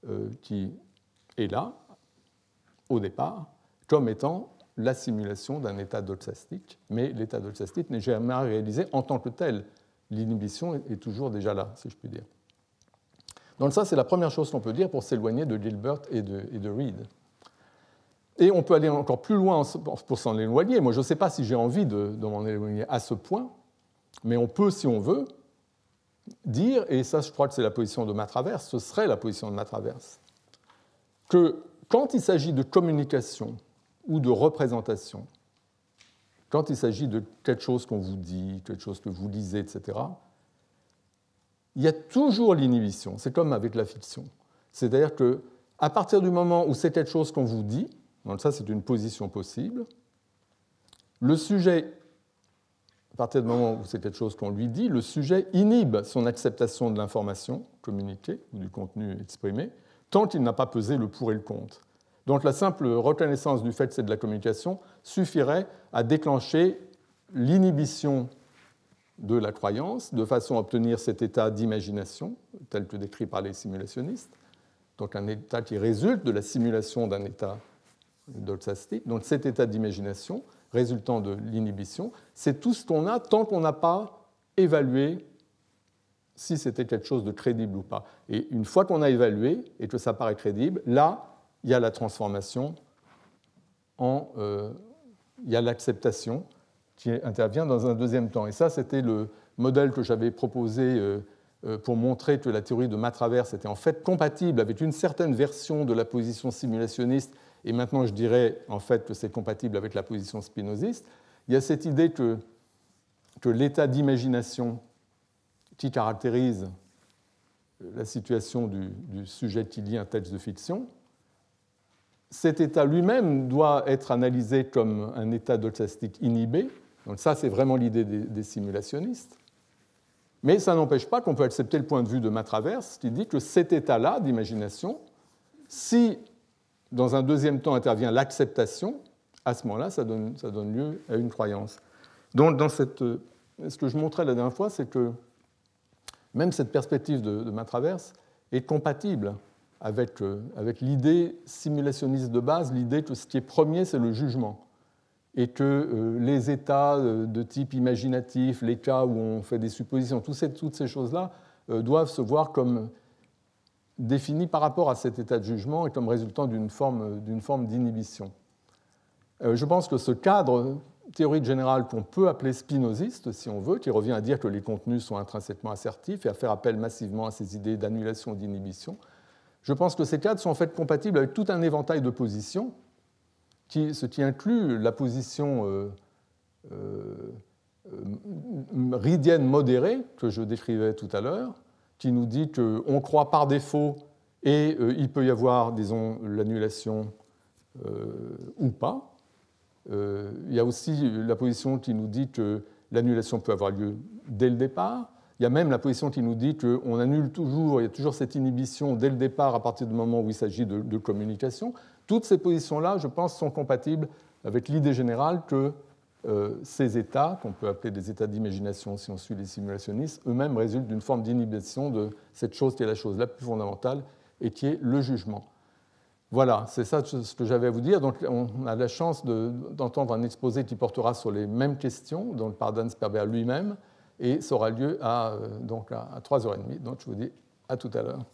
Speaker 1: euh, qui est là, au départ, comme étant la simulation d'un état doxastique, mais l'état doxastique n'est jamais réalisé en tant que tel. L'inhibition est toujours déjà là, si je puis dire. Donc ça, c'est la première chose qu'on peut dire pour s'éloigner de Gilbert et de Reed. Et on peut aller encore plus loin pour s'en éloigner. Moi, je ne sais pas si j'ai envie de, m'en éloigner à ce point, mais on peut, si on veut, dire, et ça je crois que c'est la position de ma traverse, ce serait la position de ma traverse, que quand il s'agit de communication ou de représentation, quand il s'agit de quelque chose qu'on vous dit, quelque chose que vous lisez, etc., il y a toujours l'inhibition. C'est comme avec la fiction. C'est-à-dire que à partir du moment où c'est quelque chose qu'on vous dit, donc ça, c'est une position possible. Le sujet, à partir du moment où c'est quelque chose qu'on lui dit, le sujet inhibe son acceptation de l'information communiquée ou du contenu exprimé tant qu'il n'a pas pesé le pour et le contre. Donc la simple reconnaissance du fait que c'est de la communication suffirait à déclencher l'inhibition de la croyance de façon à obtenir cet état d'imagination tel que décrit par les simulationnistes, donc un état qui résulte de la simulation d'un état donc cet état d'imagination résultant de l'inhibition, c'est tout ce qu'on a tant qu'on n'a pas évalué si c'était quelque chose de crédible ou pas. Et une fois qu'on a évalué et que ça paraît crédible, là, il y a la transformation en... Euh, il y a l'acceptation qui intervient dans un deuxième temps. Et ça, c'était le modèle que j'avais proposé euh, euh, pour montrer que la théorie de Matraverse était en fait compatible avec une certaine version de la position simulationniste et maintenant je dirais en fait que c'est compatible avec la position spinoziste, il y a cette idée que, que l'état d'imagination qui caractérise la situation du, sujet qui lit un texte de fiction, cet état lui-même doit être analysé comme un état stochastique inhibé. Donc ça, c'est vraiment l'idée des, des, simulationnistes. Mais ça n'empêche pas qu'on peut accepter le point de vue de Matraverse qui dit que cet état-là d'imagination, si dans un deuxième temps intervient l'acceptation. À ce moment-là, ça donne, ça donne, lieu à une croyance. Donc, dans cette, euh, ce que je montrais la dernière fois, c'est que même cette perspective de, ma traverse est compatible avec, euh, avec l'idée simulationniste de base, l'idée que ce qui est premier, c'est le jugement et que euh, les états de type imaginatif, les cas où on fait des suppositions, toutes ces, toutes ces choses-là doivent se voir comme définie par rapport à cet état de jugement et comme résultant d'une forme d'inhibition. Euh, je pense que ce cadre théorique général qu'on peut appeler spinoziste, si on veut, qui revient à dire que les contenus sont intrinsèquement assertifs et à faire appel massivement à ces idées d'annulation et d'inhibition, je pense que ces cadres sont en fait compatibles avec tout un éventail de positions, qui, ce qui inclut la position euh, euh, ridienne modérée que je décrivais tout à l'heure, qui nous dit qu'on croit par défaut et euh, il peut y avoir, disons, l'annulation euh, ou pas. Euh, il y a aussi la position qui nous dit que l'annulation peut avoir lieu dès le départ. Il y a même la position qui nous dit qu'on annule toujours, il y a toujours cette inhibition dès le départ à partir du moment où il s'agit de, de communication. Toutes ces positions-là, je pense, sont compatibles avec l'idée générale que euh, ces états, qu'on peut appeler des états d'imagination si on suit les simulationnistes, eux-mêmes résultent d'une forme d'inhibition de cette chose qui est la chose la plus fondamentale et qui est le jugement. Voilà, c'est ça ce que j'avais à vous dire. Donc, on a la chance d'entendre un exposé qui portera sur les mêmes questions, dont le Pardon Sperber lui-même, et ça aura lieu à, euh, donc à 3h30. Donc, je vous dis à tout à l'heure.